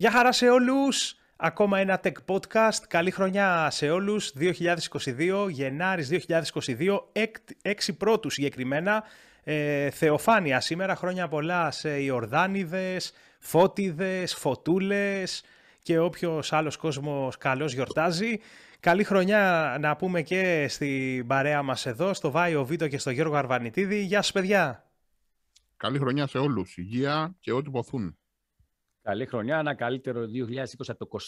Γεια χαρά σε όλους! Ακόμα ένα Tech Podcast. Καλή χρονιά σε όλους. 2022, Γενάρης 2022, 6 πρώτους συγκεκριμένα. Ε, θεοφάνεια σήμερα, χρόνια πολλά σε Ιορδάνιδες, Φώτιδες, Φωτούλες και όποιος άλλος κόσμος καλός γιορτάζει. Καλή χρονιά να πούμε και στην παρέα μας εδώ, στο Βάιο Βίτο και στο Γιώργο Αρβανιτίδη. Γεια σας παιδιά! Καλή χρονιά σε όλους. Υγεία και ό,τι ποθούν. Καλή χρονιά, ένα καλύτερο 2020 από το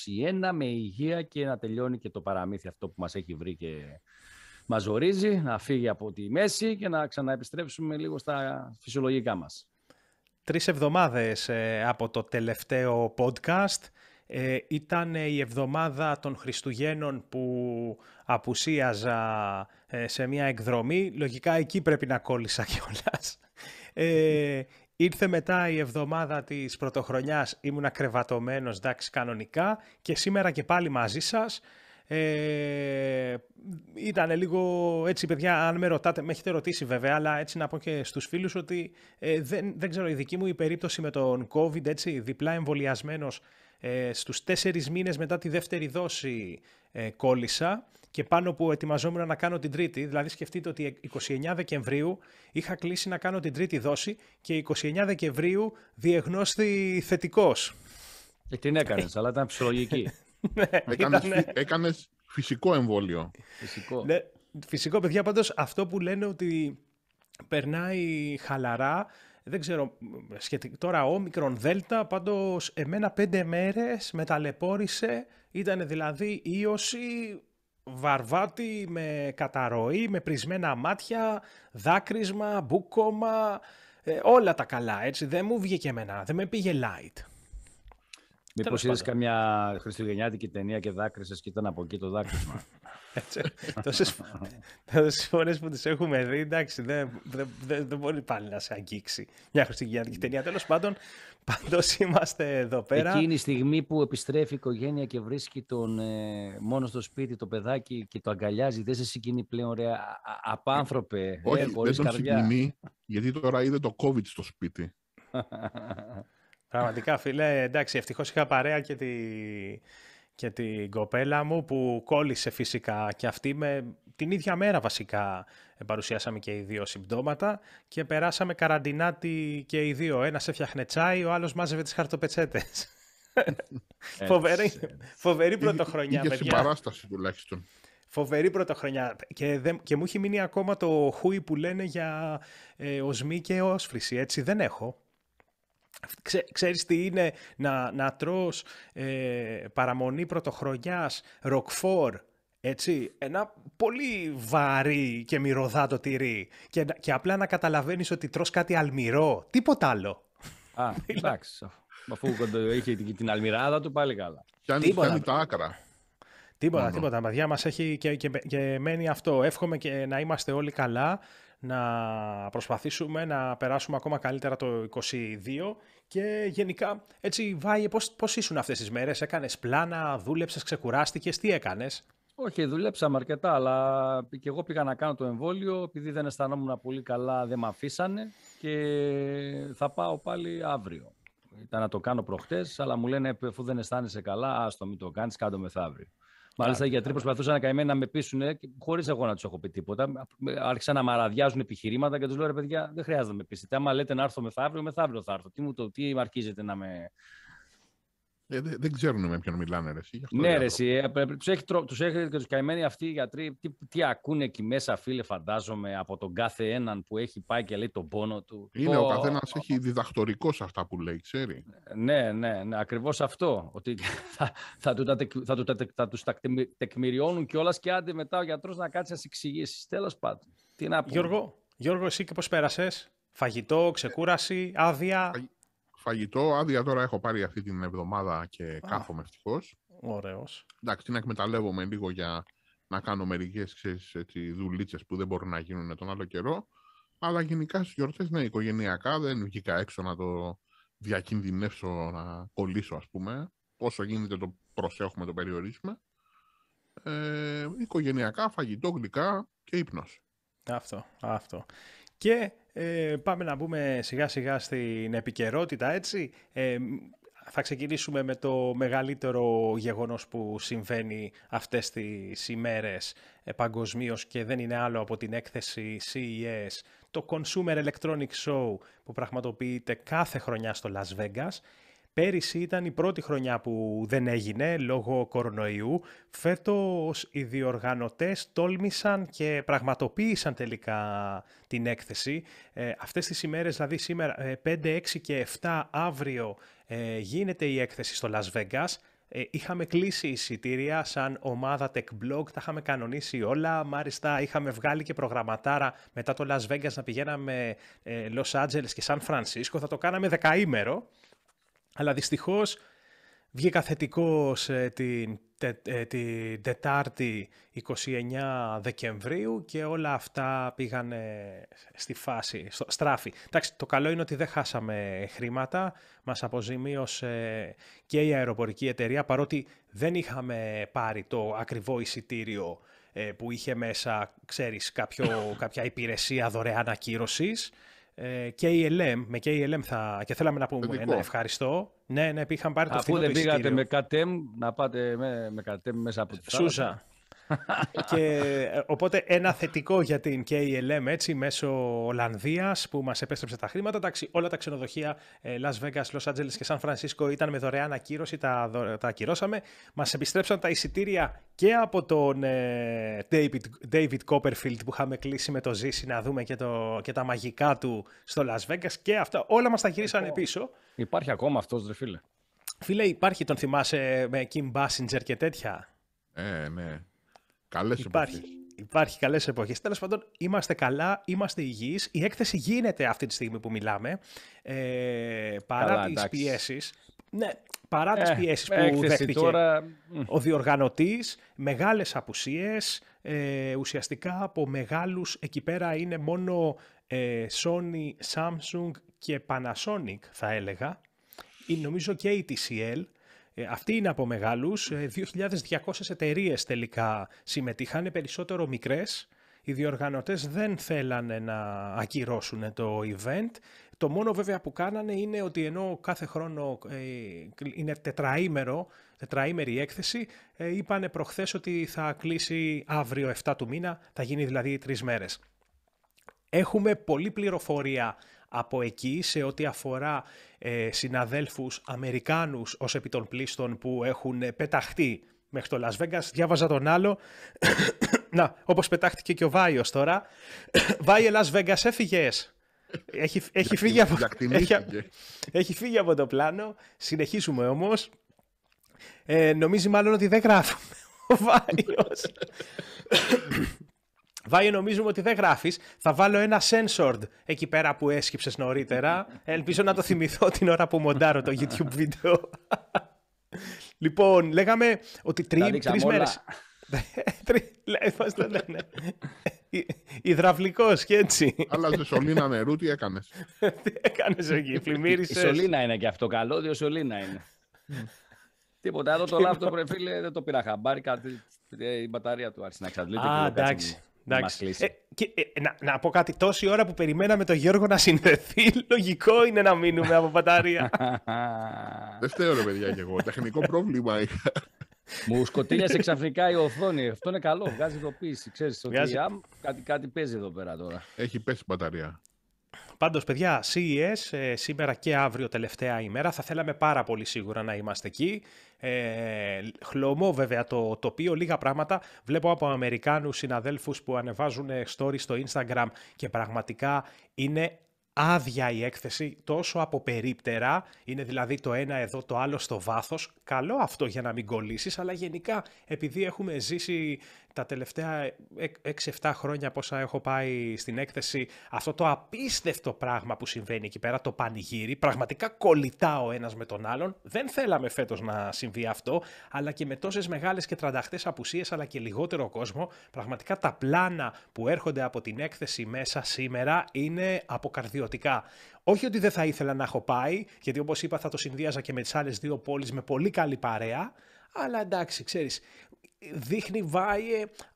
2021 με υγεία και να τελειώνει και το παραμύθι αυτό που μας έχει βρει και μας ορίζει, να φύγει από τη μέση και να ξαναεπιστρέψουμε λίγο στα φυσιολογικά μας. Τρεις εβδομάδες ε, από το τελευταίο podcast. Ε, ήταν η εβδομάδα των Χριστουγέννων που απουσίαζα ε, σε μια εκδρομή. Λογικά εκεί πρέπει να κόλλησα κιόλας. Ε, Ήρθε μετά η εβδομάδα της πρωτοχρονιάς ήμουν κρεβατωμένος εντάξει, κανονικά και σήμερα και πάλι μαζί σας. Ε, ήταν λίγο έτσι παιδιά αν με ρωτάτε, με έχετε ρωτήσει βέβαια αλλά έτσι να πω και στους φίλους ότι ε, δεν, δεν ξέρω η δική μου η περίπτωση με τον COVID έτσι διπλά εμβολιασμένος ε, στους τέσσερις μήνες μετά τη δεύτερη δόση ε, κόλλησα και πάνω που ετοιμαζόμουν να κάνω την τρίτη, δηλαδή σκεφτείτε ότι 29 Δεκεμβρίου είχα κλείσει να κάνω την τρίτη δόση και 29 Δεκεμβρίου διεγνώστη θετικός. Ε, την έκανες, αλλά ήταν ψυχολογική. ναι, έκανες, φυσικό εμβόλιο. Φυσικό. Ναι, φυσικό, παιδιά, Πάντως αυτό που λένε ότι περνάει χαλαρά, δεν ξέρω, σχετικά, τώρα μικρόν δέλτα, πάντως εμένα πέντε μέρες με ταλαιπώρησε, ήταν δηλαδή ίωση βαρβάτη με καταρροή, με πρισμένα μάτια, δάκρυσμα, μπουκόμα, ε, όλα τα καλά, έτσι. Δεν μου βγήκε εμένα, δεν με πήγε light. Μήπως είδε καμιά χριστουγεννιάτικη ταινία και δάκρυσες και ήταν από εκεί το δάκρυσμα. Τόσες φορές που τις έχουμε δει, εντάξει, δεν, μπορεί πάλι να σε αγγίξει μια χριστουγεννιάτικη ταινία. Τέλος πάντων, πάντως είμαστε εδώ πέρα. Εκείνη η στιγμή που επιστρέφει η οικογένεια και βρίσκει τον ε, μόνο στο σπίτι το παιδάκι και το αγκαλιάζει, δεν σε συγκινεί πλέον, ρε, απάνθρωπε. Ε, Όχι, ε, δεν τον συγκινεί, γιατί τώρα είδε το COVID στο σπίτι. Πραγματικά, φίλε, εντάξει, ευτυχώς είχα παρέα και τη και την κοπέλα μου που κόλλησε φυσικά και αυτή με την ίδια μέρα βασικά παρουσιάσαμε και οι δύο συμπτώματα και περάσαμε καραντινάτι και οι δύο. Ένας έφτιαχνε τσάι, ο άλλος μάζευε τις χαρτοπετσέτες. φοβερή, φοβερή πρωτοχρονιά, παιδιά. συμπαράσταση τουλάχιστον. Φοβερή πρωτοχρονιά. Και, και μου έχει μείνει ακόμα το χούι που λένε για ε, οσμή και όσφρηση. Έτσι δεν έχω. Ξέ, ξέρεις τι είναι να, να τρως ε, παραμονή πρωτοχρονιάς, ροκφόρ, έτσι, ένα πολύ βαρύ και μυρωδάτο τυρί και, και απλά να καταλαβαίνεις ότι τρως κάτι αλμυρό, τίποτα άλλο. Α, εντάξει. Αφού είχε την αλμυράδα του, πάλι καλά. Πιάνεις, πιάνει τα άκρα. Τίποτα, Μόνο. τίποτα. Μαδιά μας έχει και, και, και μένει αυτό. Εύχομαι και να είμαστε όλοι καλά να προσπαθήσουμε να περάσουμε ακόμα καλύτερα το 22 και γενικά έτσι βάει πώς, πώς ήσουν αυτές τις μέρες, έκανες πλάνα, δούλεψες, ξεκουράστηκες, τι έκανες. Όχι, δουλέψαμε αρκετά, αλλά και εγώ πήγα να κάνω το εμβόλιο, επειδή δεν αισθανόμουν πολύ καλά, δεν με αφήσανε και θα πάω πάλι αύριο. Ήταν να το κάνω προχτές, αλλά μου λένε, αφού δεν αισθάνεσαι καλά, άστο μην το κάνεις, κάτω μεθαύριο. Μάλιστα, οι γιατροί προσπαθούσαν να με πείσουν ε, χωρίς εγώ να τους έχω πει τίποτα. Άρχισαν να μαραδιάζουν επιχειρήματα και τους λέω ρε παιδιά, δεν χρειάζεται να με πείσετε. Άμα λέτε να έρθω μεθαύριο, μεθαύριο θα έρθω. Τι μου το, τι αρχίζετε να με ε, δεν, δεν ξέρουν με ποιον μιλάνε, ρε, εσύ, Ναι, ρε, εσύ, ε, τους έχει, τους έχει και τους καημένοι αυτοί οι γιατροί. Τι, τι ακούνε εκεί μέσα, φίλε, φαντάζομαι, από τον κάθε έναν που έχει πάει και λέει τον πόνο του. Είναι, ο καθένας έχει διδακτορικό σε αυτά που λέει, ξέρει. Ναι, ναι, ναι ακριβώς αυτό. Ότι θα, θα, του, τα, θα, θα τους τα τεκμηριώνουν κιόλας και άντε μετά ο γιατρός να κάτσει να σε εξηγήσει. Τέλος πάντων, τι να Γιώργο, Γιώργο εσύ και πώς πέρασες. Φαγητό, ξεκούραση, άδεια. Φαγητό, άδεια τώρα έχω πάρει αυτή την εβδομάδα και κάθομαι ευτυχώς. Ωραίος. Εντάξει, την εκμεταλλεύομαι λίγο για να κάνω μερικές δουλίτσες που δεν μπορούν να γίνουν τον άλλο καιρό. Αλλά γενικά στις γιορτές, ναι, οικογενειακά δεν βγήκα έξω να το διακινδυνεύσω, να κολλήσω, ας πούμε. Όσο γίνεται το προσέχουμε, το περιορίζουμε. Ε, οικογενειακά, φαγητό, γλυκά και ύπνος. Αυτό, αυτό. Και ε, πάμε να μπούμε σιγά σιγά στην επικαιρότητα έτσι. Ε, θα ξεκινήσουμε με το μεγαλύτερο γεγονός που συμβαίνει αυτές τις ημέρες ε, παγκοσμίως και δεν είναι άλλο από την έκθεση CES, το Consumer Electronic Show που πραγματοποιείται κάθε χρονιά στο Las Vegas. Πέρυσι ήταν η πρώτη χρονιά που δεν έγινε λόγω κορονοϊού. Φέτος οι διοργανωτές τόλμησαν και πραγματοποίησαν τελικά την έκθεση. Ε, αυτές τις ημέρες, δηλαδή σήμερα 5, ε, 6 και 7 αύριο ε, γίνεται η έκθεση στο Las Vegas. Ε, είχαμε κλείσει εισιτήρια σαν ομάδα Tech Blog, τα είχαμε κανονίσει όλα. Μάλιστα, είχαμε βγάλει και προγραμματάρα μετά το Las Vegas να πηγαίναμε Los Angeles και San Francisco. Θα το κάναμε δεκαήμερο. Αλλά δυστυχώς βγήκα θετικός ε, την, τε, ε, την Τετάρτη 29 Δεκεμβρίου και όλα αυτά πήγαν στη φάση, στο, στράφη. Εντάξει, το καλό είναι ότι δεν χάσαμε χρήματα, μας αποζημίωσε και η αεροπορική εταιρεία παρότι δεν είχαμε πάρει το ακριβό εισιτήριο ε, που είχε μέσα, ξέρεις, κάποιο, κάποια υπηρεσία δωρεάν ακύρωσης. Ε, KLM, με KLM θα, και θέλαμε να πούμε ένα ευχαριστώ. Ναι, ναι, είχαν πάρει το Αφού δεν πήγατε με KTM, να πάτε με, με κατέμ μέσα από τη Σούζα και, ε, οπότε ένα θετικό για την KLM έτσι, μέσω Ολλανδίας που μας επέστρεψε τα χρήματα. Εντάξει, όλα τα ξενοδοχεία ε, Las Vegas, Los Angeles και San Francisco ήταν με δωρεάν ακύρωση, τα, τα ακυρώσαμε. Μας επιστρέψαν τα εισιτήρια και από τον ε, David, Copperfield που είχαμε κλείσει με το Ζήση να δούμε και, το, και τα μαγικά του στο Las Vegas και αυτά όλα μας τα γυρίσανε πίσω. Υπάρχει ακόμα αυτός, ρε φίλε. Φίλε, υπάρχει, τον θυμάσαι με Kim Basinger και τέτοια. Ε, ναι. Καλές Υπάρχει καλές εποχές. Τέλος πάντων, είμαστε καλά, είμαστε υγιείς. Η έκθεση γίνεται αυτή τη στιγμή που μιλάμε. Ε, παρά τι πιέσεις. Ναι, παρά ε, τις πιέσεις που δέχτηκε ο διοργανωτής, μεγάλες απουσίες, ε, ουσιαστικά από μεγάλους εκεί πέρα είναι μόνο ε, Sony, Samsung και Panasonic θα έλεγα. Είναι νομίζω και η TCL αυτή ε, αυτοί είναι από μεγάλους, 2.200 ε, εταιρείες τελικά συμμετείχαν, περισσότερο μικρές. Οι διοργανωτές δεν θέλανε να ακυρώσουν το event. Το μόνο βέβαια που κάνανε είναι ότι ενώ κάθε χρόνο ε, είναι τετραήμερο, τετραήμερη έκθεση, είπανε προχθές ότι θα κλείσει αύριο 7 του μήνα, θα γίνει δηλαδή τρεις μέρες. Έχουμε πολλή πληροφορία από εκεί σε ό,τι αφορά ε, συναδέλφους Αμερικάνους ως επί των πλήστων που έχουν ε, πεταχτεί μέχρι το Las Vegas. Διάβαζα τον άλλο, να, όπως πετάχτηκε και ο Βάιος τώρα. Βάιε Las Vegas, έφυγες. Έχει, έχει, φύγει από, έχει, έχει φύγει από το πλάνο. Συνεχίζουμε όμως. Ε, νομίζει μάλλον ότι δεν γράφουμε ο Βάιος. Βάει, νομίζουμε ότι δεν γράφεις. Θα βάλω ένα censored εκεί πέρα που έσκυψες νωρίτερα. Ελπίζω να το θυμηθώ την ώρα που μοντάρω το YouTube βίντεο. λοιπόν, λέγαμε ότι τρει μέρε. μέρες το λένε. Ιδραυλικό και έτσι. Άλλαζε σωλήνα νερού, τι έκανες. τι έκανες εκεί, πλημμύρισες. Η σωλήνα είναι και αυτό. Καλώδιο σωλήνα είναι. Τίποτα. Εδώ το λάθο πρεφίλε, δεν το πήρα χαμπάρι. Κάτι, η μπαταρία του άρχισε να εξαντλείται. Α, εντάξει. Εντάξει. Ε, και, ε, να, να πω κάτι. Τόση ώρα που περιμέναμε τον Γιώργο να συνδεθεί, λογικό είναι να μείνουμε από μπαταρία. Δεν φταίω, ρε παιδιά, και εγώ. Τεχνικό πρόβλημα είχα. Μου σκοτήλιασε ξαφνικά η οθόνη. Αυτό είναι καλό. Βγάζει ειδοποίηση. Ξέρεις ότι κάτι, κάτι παίζει εδώ πέρα τώρα. Έχει πέσει μπαταρία. Πάντως, παιδιά, CES ε, σήμερα και αύριο τελευταία ημέρα. Θα θέλαμε πάρα πολύ σίγουρα να είμαστε εκεί. Ε, χλωμό βέβαια το τοπίο, λίγα πράγματα. Βλέπω από Αμερικάνους συναδέλφους που ανεβάζουν ε, stories στο Instagram και πραγματικά είναι άδεια η έκθεση, τόσο από περίπτερα, είναι δηλαδή το ένα εδώ το άλλο στο βάθος, καλό αυτό για να μην κολλήσεις, αλλά γενικά επειδή έχουμε ζήσει τα τελευταία 6-7 χρόνια πόσα έχω πάει στην έκθεση, αυτό το απίστευτο πράγμα που συμβαίνει εκεί πέρα, το πανηγύρι, πραγματικά κολλητά ο ένας με τον άλλον. Δεν θέλαμε φέτος να συμβεί αυτό, αλλά και με τόσες μεγάλες και τρανταχτές απουσίες, αλλά και λιγότερο κόσμο, πραγματικά τα πλάνα που έρχονται από την έκθεση μέσα σήμερα είναι αποκαρδιωτικά. Όχι ότι δεν θα ήθελα να έχω πάει, γιατί όπως είπα θα το συνδύαζα και με τις άλλες δύο πόλεις με πολύ καλή παρέα, αλλά εντάξει, ξέρεις, δείχνει βάει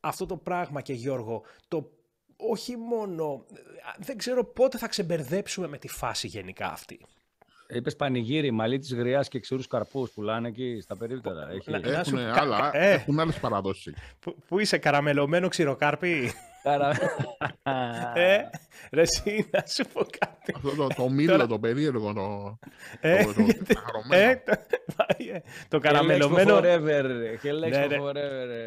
αυτό το πράγμα και Γιώργο, το όχι μόνο, δεν ξέρω πότε θα ξεμπερδέψουμε με τη φάση γενικά αυτή. Είπες πανηγύρι, μαλλί της γριάς και ξηρούς καρπούς πουλάνε εκεί στα περίπτερα. Έχει... Έχουν, άλλα, ε, έχουν άλλες παραδόσεις. Πού είσαι, καραμελωμένο ξηροκάρπι. Ε, ρε εσύ, να σου πω κάτι. Αυτό το μήλο το περίεργο, το χαρωμένο. Ε, το ε, ε, καραμελωμένο. Forever, ναι, ναι. forever.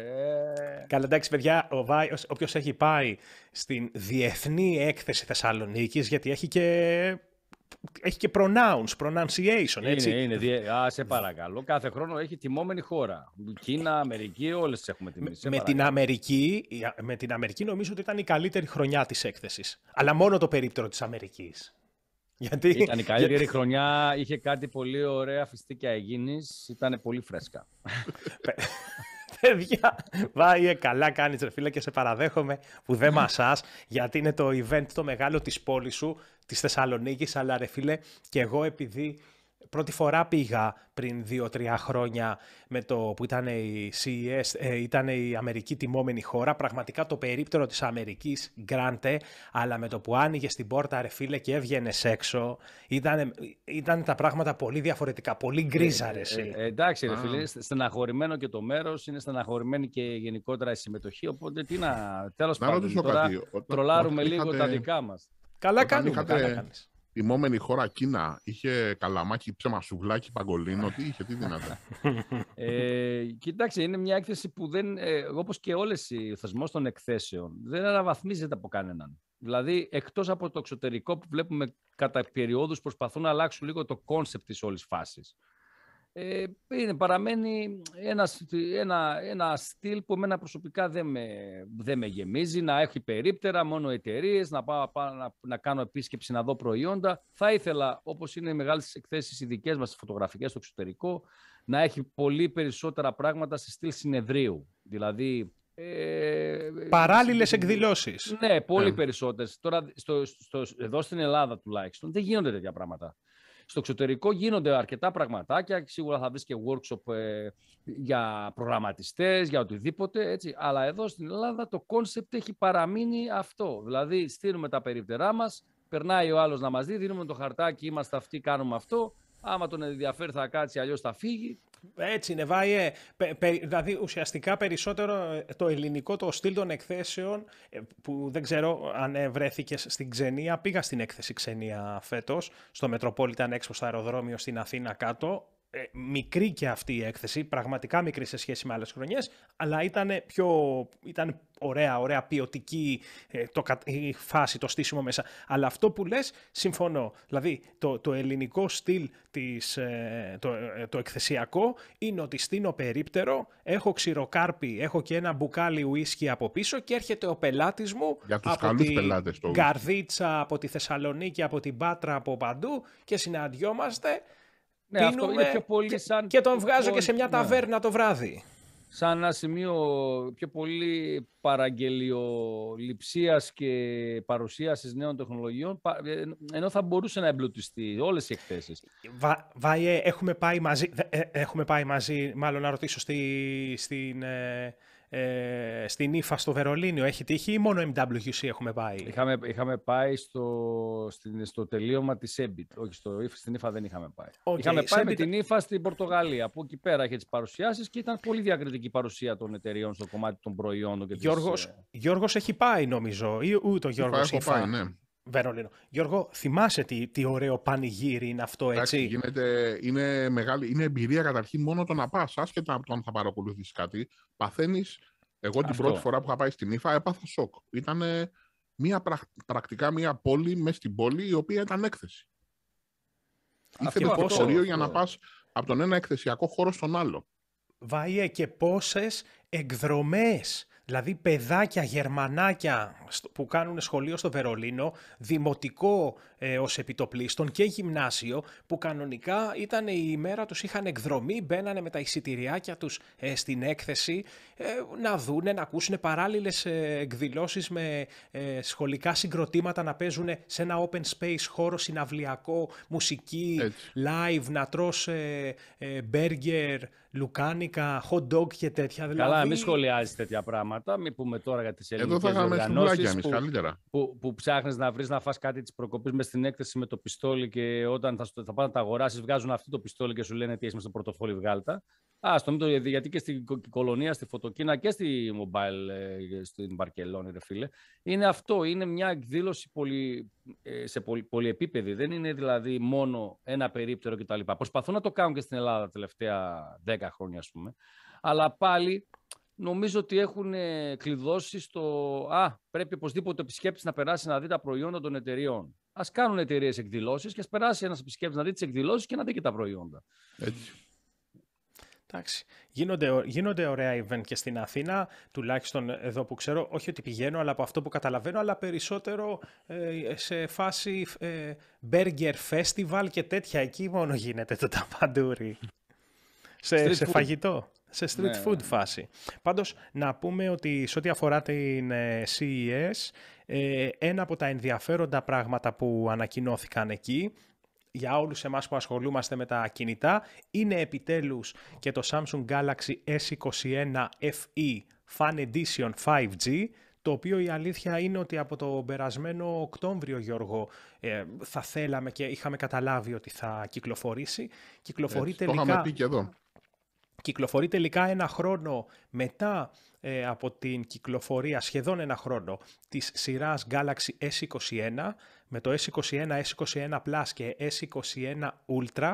Καλά, εντάξει παιδιά, ο Βάιος, όποιος έχει πάει στην Διεθνή Έκθεση Θεσσαλονίκης, γιατί έχει και έχει και pronouns, pronunciation, έτσι. Είναι, είναι. Α, σε παρακαλώ. Κάθε χρόνο έχει τιμόμενη χώρα. Κίνα, Αμερική, όλες τις έχουμε τιμήσει. Με, με, την Αμερική, με την Αμερική νομίζω ότι ήταν η καλύτερη χρονιά της έκθεσης. Αλλά μόνο το περίπτερο της Αμερικής. Γιατί... Ήταν η καλύτερη χρονιά, είχε κάτι πολύ ωραία φιστίκια εγγύνης, ήταν πολύ φρέσκα παιδιά, βάει, καλά κάνεις ρε φίλε και σε παραδέχομαι που δεν μασάς, γιατί είναι το event το μεγάλο της πόλης σου, της Θεσσαλονίκης. Αλλά ρε φίλε, και εγώ επειδή πρώτη φορά πήγα πριν 2-3 χρόνια με το που ήταν η CES, ε, ήταν η Αμερική τιμόμενη χώρα, πραγματικά το περίπτερο της Αμερικής γκράντε, αλλά με το που άνοιγε την πόρτα ρε φίλε και έβγαινε έξω, ήταν, ήταν τα πράγματα πολύ διαφορετικά, πολύ ε, γκρίζα ε, εντάξει ρε φίλε, στεναχωρημένο και το μέρος, είναι στεναχωρημένη και γενικότερα η συμμετοχή, οπότε τι να, τέλος πάντων, τώρα τρολάρουμε λίγο τα δικά μας. Καλά κάνουμε, καλά κάνεις τιμόμενη χώρα Κίνα. Είχε καλαμάκι, ψεμασουβλάκι, παγκολίνο. Τι είχε, τι δυνατά. ε, κοιτάξτε, είναι μια έκθεση που δεν. Ε, Όπως και όλες οι θεσμός των εκθέσεων, δεν αναβαθμίζεται από κανέναν. Δηλαδή, εκτός από το εξωτερικό που βλέπουμε κατά περιόδους προσπαθούν να αλλάξουν λίγο το κόνσεπτ της όλης φάσης. Ε, είναι, παραμένει ένας, ένα, ένα στυλ που εμένα προσωπικά δεν με, δεν με γεμίζει, να έχει περίπτερα, μόνο εταιρείες, να, πάω, να, να, κάνω επίσκεψη, να δω προϊόντα. Θα ήθελα, όπως είναι οι μεγάλες εκθέσεις οι δικές μας, φωτογραφικές στο εξωτερικό, να έχει πολύ περισσότερα πράγματα σε στυλ συνεδρίου. Δηλαδή, ε, Παράλληλες εκδηλώσεις. Ναι, πολύ yeah. Ε. περισσότερες. Τώρα, στο, στο, εδώ στην Ελλάδα τουλάχιστον, δεν γίνονται τέτοια πράγματα στο εξωτερικό γίνονται αρκετά πραγματάκια. Σίγουρα θα βρεις και workshop ε, για προγραμματιστές, για οτιδήποτε. Έτσι. Αλλά εδώ στην Ελλάδα το κόνσεπτ έχει παραμείνει αυτό. Δηλαδή, στείλουμε τα περίπτερά μας, περνάει ο άλλος να μας δει, δίνουμε το χαρτάκι, είμαστε αυτοί, κάνουμε αυτό. Άμα τον ενδιαφέρει θα κάτσει, αλλιώς θα φύγει. Έτσι είναι, Βάιε. Δηλαδή, ουσιαστικά περισσότερο ε, το ελληνικό, το στυλ των εκθέσεων, ε, που δεν ξέρω αν βρέθηκες στην ξενία. Πήγα στην έκθεση ξενία φέτος, στο Μετροπόλιταν Expo, στο αεροδρόμιο στην Αθήνα κάτω. Ε, μικρή και αυτή η έκθεση, πραγματικά μικρή σε σχέση με άλλες χρονιές, αλλά ήταν πιο ήταν ωραία, ωραία ποιοτική ε, το, η φάση, το στήσιμο μέσα. Αλλά αυτό που λες, συμφωνώ. Δηλαδή, το, το ελληνικό στυλ, της, ε, το, το εκθεσιακό, είναι ότι στείνω περίπτερο, έχω ξηροκάρπι, έχω και ένα μπουκάλι ουίσκι από πίσω και έρχεται ο πελάτης μου Για τους από την πελάτες, το Καρδίτσα, από τη Θεσσαλονίκη, από την Πάτρα, από παντού και συναντιόμαστε ναι, πιο και τον βγάζω και σε μια ναι. ταβέρνα το βράδυ. Σαν ένα σημείο πιο πολύ παραγγελιοληψίας και παρουσίασης νέων τεχνολογιών, ε, ενώ θα μπορούσε να εμπλουτιστεί όλες οι εκθέσεις. Βα, Βάιε, έχουμε πάει μαζί, ε, έχουμε πάει μαζί, μάλλον να ρωτήσω στη, στην, ε, ε, στην ΙΦΑ στο Βερολίνιο έχει τύχει ή μόνο MWC έχουμε πάει. Είχαμε, είχαμε πάει στο, στην, στο τελείωμα της Εμπιτ όχι στο στην ΙΦΑ δεν είχαμε πάει. είχαμε πάει με την ΙΦΑ στην Πορτογαλία, που εκεί πέρα είχε τις παρουσιάσεις και ήταν πολύ διακριτική παρουσία των εταιριών στο κομμάτι των προϊόντων. Γιώργος ε, Γιώργος, έχει πάει νομίζω, ούτε ο Γιώργος Πάει, Ναι. Βερολίνο. Γιώργο, θυμάσαι τι, τι ωραίο πανηγύρι είναι αυτό, έτσι. είναι, μεγάλη, είναι εμπειρία καταρχήν μόνο το να πας, άσχετα από το αν θα παρακολουθήσει κάτι. Παθαίνεις. Εγώ την πρώτη φορά που είχα πάει στην ΙΦΑ έπαθα σοκ. Ήταν μια, πρακτικά μια πόλη μέσα στην πόλη η οποία ήταν έκθεση. Ήθελε το για να ναι. πας από τον ένα εκθεσιακό χώρο στον άλλο. Βαΐε και πόσες εκδρομές Δηλαδή παιδάκια, γερμανάκια που κάνουν σχολείο στο Βερολίνο, δημοτικό ε, ως επιτοπλίστων και γυμνάσιο, που κανονικά ήταν η ημέρα τους είχαν εκδρομή, μπαίνανε με τα εισιτηριάκια τους ε, στην έκθεση, ε, να δούνε, να ακούσουν παράλληλες ε, εκδηλώσεις με σχολικά συγκροτήματα, να παίζουν σε ένα open space χώρο συναυλιακό, μουσική, live, να τρως μπέργκερ, λουκάνικα, hot dog και τέτοια. Δηλαδή... Καλά, μην σχολιάζεις τέτοια πράγματα. Μην πούμε τώρα για τις ελληνικέ οργανώσει. που, καλύτερα. Που, που, που ψάχνεις να βρεις να φας κάτι της προκοπής μες στην έκθεση με το πιστόλι και όταν θα, θα πάνε να τα αγοράσεις, βγάζουν αυτό το πιστόλι και σου λένε τι έχεις με στο πορτοφόλι, βγάλτα. Α, στο γιατί και στην κολονία, στη Φωτοκίνα και στη Mobile, ε, ε, στην Μπαρκελόνη, ρε φίλε. Είναι αυτό, είναι μια εκδήλωση πολυ, ε, σε πολυ, πολυεπίπεδη. Δεν είναι δηλαδή μόνο ένα περίπτερο κτλ. Προσπαθούν να το κάνουν και στην Ελλάδα τα τελευταία 10 χρόνια, ας πούμε. Αλλά πάλι νομίζω ότι έχουν κλειδώσει στο «Α, πρέπει οπωσδήποτε ο επισκέπτης να περάσει να δει τα προϊόντα των εταιριών». Ας κάνουν εταιρείες εκδηλώσεις και ας περάσει ένας επισκέπτης να δει τις εκδηλώσεις και να δει και τα προϊόντα. Έτσι. Εντάξει. Γίνονται, γίνονται ωραία event και στην Αθήνα, τουλάχιστον εδώ που ξέρω, όχι ότι πηγαίνω, αλλά από αυτό που καταλαβαίνω, αλλά περισσότερο ε, σε φάση ε, burger festival και τέτοια. Εκεί μόνο γίνεται το ταπαντούρι. σε, σε φαγητό, σε street ναι, food ναι. φάση. Πάντως, να πούμε ότι σε ό,τι αφορά την ε, CES, ένα από τα ενδιαφέροντα πράγματα που ανακοινώθηκαν εκεί για όλους εμάς που ασχολούμαστε με τα κινητά είναι επιτέλους και το Samsung Galaxy S21 FE Fan Edition 5G το οποίο η αλήθεια είναι ότι από το περασμένο Οκτώβριο, Γιώργο, ε, θα θέλαμε και είχαμε καταλάβει ότι θα κυκλοφορήσει. Κυκλοφορεί τελικά... Το Κυκλοφορεί τελικά ένα χρόνο μετά ε, από την κυκλοφορία, σχεδόν ένα χρόνο, της σειράς Galaxy S21 με το S21, S21 Plus και S21 Ultra.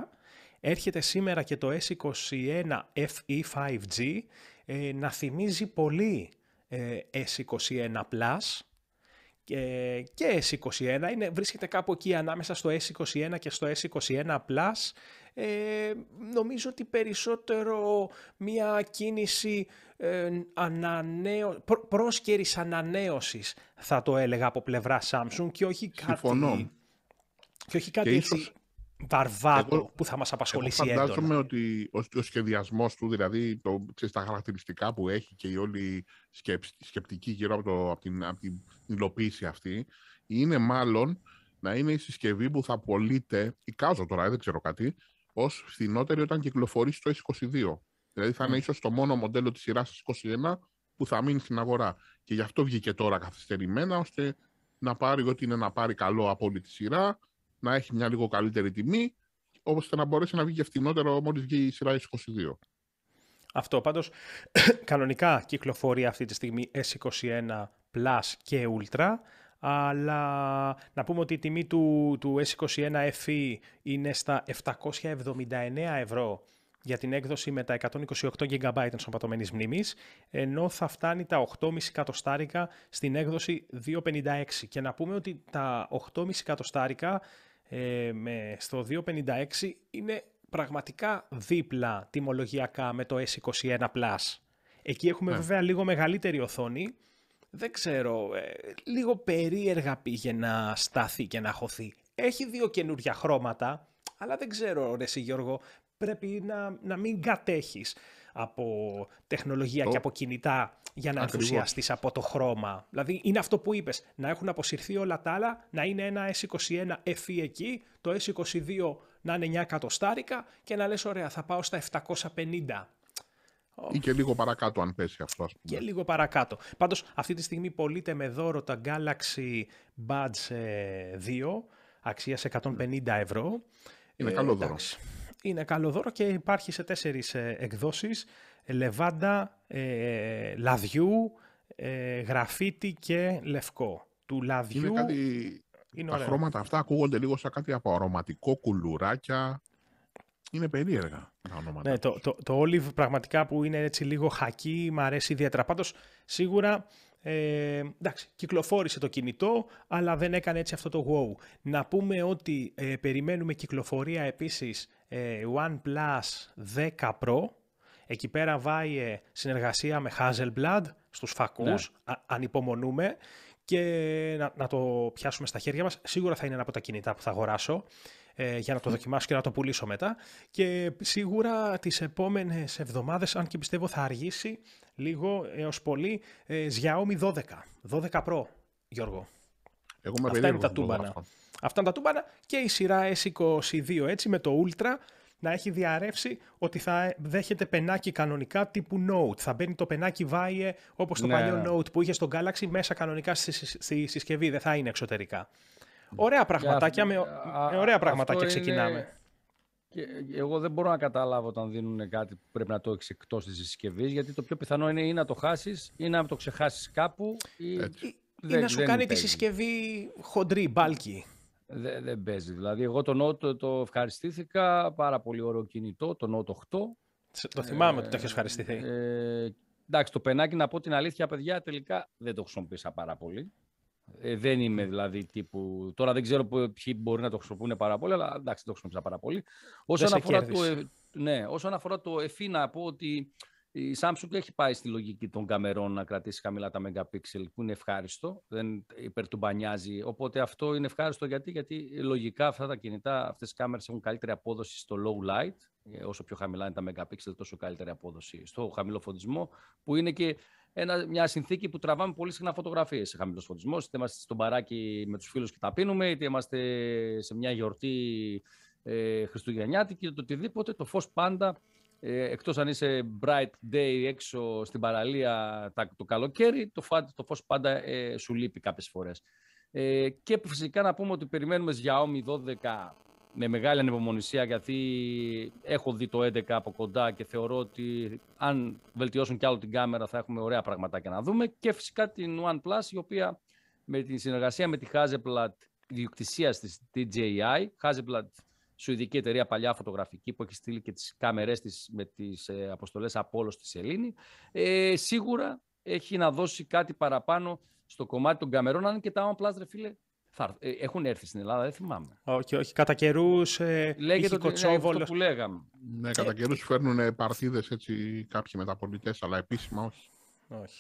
Έρχεται σήμερα και το S21 FE 5G ε, να θυμίζει πολύ ε, S21 Plus και, και S21. Είναι, βρίσκεται κάπου εκεί ανάμεσα στο S21 και στο S21 Plus. Ε, νομίζω ότι περισσότερο μια κίνηση ε, ανανέω... Προ, πρόσκαιρης ανανέωσης θα το έλεγα από πλευρά Samsung και όχι Συμφωνώ. κάτι, και όχι κάτι και που θα μας απασχολήσει εγώ φαντάζομαι ότι ο, σχεδιασμός του, δηλαδή το, ξέρεις, τα χαρακτηριστικά που έχει και η όλη σκεπτική γύρω από, το, από, την, από την υλοποίηση αυτή, είναι μάλλον να είναι η συσκευή που θα πωλείται, εικάζω τώρα, ε, δεν ξέρω κάτι, ως φθηνότερη όταν κυκλοφορεί το S22. Δηλαδή θα είναι ίσως το μόνο μοντέλο της σειράς 21 που θα μείνει στην αγορά. Και γι' αυτό βγήκε τώρα καθυστερημένα, ώστε να πάρει ό,τι είναι να πάρει καλό από όλη τη σειρά, να έχει μια λίγο καλύτερη τιμή, ώστε να μπορέσει να βγει και φτηνότερο μόλις βγει η σειρά 22. Αυτό πάντως κανονικά κυκλοφορεί αυτή τη στιγμή S21 Plus και Ultra αλλά να πούμε ότι η τιμή του, του S21 FE είναι στα 779 ευρώ για την έκδοση με τα 128 GB ενσωματωμένης μνήμης, ενώ θα φτάνει τα 8,5 κατοστάρικα στην έκδοση 256. Και να πούμε ότι τα 8,5 κατοστάρικα ε, με, στο 256 είναι πραγματικά δίπλα τιμολογιακά με το S21 Plus. Εκεί έχουμε ναι. βέβαια λίγο μεγαλύτερη οθόνη. Δεν ξέρω, ε, λίγο περίεργα πήγε να σταθεί και να χωθεί. Έχει δύο καινούργια χρώματα, αλλά δεν ξέρω ρε Γιώργο πρέπει να, μην κατέχεις από τεχνολογία και από κινητά για να ενθουσιαστείς από το χρώμα. Δηλαδή είναι αυτό που είπες, να έχουν αποσυρθεί όλα τα άλλα, να είναι ένα S21 FE εκεί, το S22 να είναι 9 900-στάρικα και να λες ωραία θα πάω στα 750 ή και λίγο παρακάτω αν πέσει αυτό. Ας Και λίγο παρακάτω. Πάντως αυτή τη στιγμή πωλείται με δώρο τα Galaxy Buds 2 ε, αξίας 150 ευρώ. Είναι καλό ε, δώρο. Είναι καλό δώρο και υπάρχει σε τέσσερις ε, εκδόσεις. Ε, Λεβάντα, ε, λαδιού, γραφίτι και λευκό. Του λαδιού... Είναι κάτι... Είναι τα χρώματα αυτά ακούγονται λίγο σαν κάτι από αρωματικό κουλουράκια. Είναι περίεργα τα ονόματα. Ναι, το, το, το Olive πραγματικά που είναι έτσι λίγο χακί, μου αρέσει ιδιαίτερα. Πάντως, σίγουρα ε, εντάξει, κυκλοφόρησε το κινητό, αλλά δεν έκανε έτσι αυτό το wow. Να πούμε ότι περιμένουμε κυκλοφορία επίσης ε, OnePlus 10 Pro. Εκεί πέρα βάει συνεργασία με Hazelblad στους φακούς, ναι. ανυπομονούμε και να, να, το πιάσουμε στα χέρια μας. Σίγουρα θα είναι ένα από τα κινητά που θα αγοράσω ε, για να το δοκιμάσω και να το πουλήσω μετά. Και σίγουρα τις επόμενες εβδομάδες, αν και πιστεύω θα αργήσει λίγο έως πολύ, ε, Xiaomi 12, 12 Pro, Γιώργο. Εγώ Αυτά είναι τα τούμπανα. Αυτά είναι τα τούμπανα και η σειρά S22 έτσι με το Ultra να έχει διαρρεύσει ότι θα δέχεται πενάκι κανονικά τύπου Note. Θα μπαίνει το πενάκι Vaie όπως το ναι, παλιό ναι. Note που είχε στο Galaxy μέσα κανονικά στη, συσκευή, δεν θα είναι εξωτερικά. Ναι. Ωραία πραγματάκια, με, με ωραία πραγματάκια ξεκινάμε. Και εγώ δεν μπορώ να καταλάβω όταν δίνουν κάτι που πρέπει να το έχεις εκτός της συσκευής, γιατί το πιο πιθανό είναι ή να το χάσεις ή να το ξεχάσεις κάπου ή να σου κάνει παίζει. τη συσκευή χοντρή, μπάλκι. Δεν, δεν παίζει. Δηλαδή, εγώ το Note το ευχαριστήθηκα. Πάρα πολύ ωραίο κινητό, το Note 8. Το θυμάμαι ότι το ε, έχεις ευχαριστηθεί. Ε, εντάξει, το πενάκι να πω την αλήθεια, παιδιά, τελικά δεν το χρησιμοποίησα πάρα πολύ. Ε, δεν είμαι δηλαδή τύπου. Τώρα δεν ξέρω ποιοι μπορεί να το χρησιμοποιούν πάρα πολύ, αλλά εντάξει, το χρησιμοποίησα πάρα πολύ. Όσον αφορά, το, ε, ναι, όσον αφορά το ΕΦΗ, να πω ότι η Samsung έχει πάει στη λογική των καμερών να κρατήσει χαμηλά τα megapixel που είναι ευχάριστο, δεν υπερτουμπανιάζει. Οπότε αυτό είναι ευχάριστο γιατί, γιατί λογικά αυτά τα κινητά, αυτές οι κάμερες έχουν καλύτερη απόδοση στο low light. Ε, όσο πιο χαμηλά είναι τα megapixel, τόσο καλύτερη απόδοση στο χαμηλό φωτισμό, που είναι και ένα, μια συνθήκη που τραβάμε πολύ συχνά φωτογραφίες σε χαμηλός φωτισμός. Είτε είμαστε στο μπαράκι με τους φίλους και τα πίνουμε, είτε είμαστε σε μια γιορτή ε, Χριστουγεννιάτικη, το οτιδήποτε. Το φως πάντα ε, εκτός αν είσαι bright day έξω στην παραλία το καλοκαίρι, το, φά, το φως πάντα ε, σου λείπει κάποιες φορές. Ε, και φυσικά να πούμε ότι περιμένουμε Xiaomi 12 με μεγάλη ανεπομονησία γιατί έχω δει το 11 από κοντά και θεωρώ ότι αν βελτιώσουν κι άλλο την κάμερα θα έχουμε ωραία πραγματάκια να δούμε και φυσικά την OnePlus η οποία με τη συνεργασία με τη Hazelblad διοκτησία της DJI, σουηδική εταιρεία παλιά φωτογραφική που έχει στείλει και τις κάμερές της με τις ε, αποστολές από στη Σελήνη. Ε, σίγουρα έχει να δώσει κάτι παραπάνω στο κομμάτι των καμερών, αν και τα OnePlus, ρε φίλε, ε, έχουν έρθει στην Ελλάδα, δεν θυμάμαι. Όχι, όχι. Κατά καιρούς. Ε, Λέγεται ότι είναι αυτό που λέγαμε. Ναι, κατά ε, καιρούς φέρνουν παρθίδε κάποιοι μεταπολιτές, αλλά επίσημα όχι.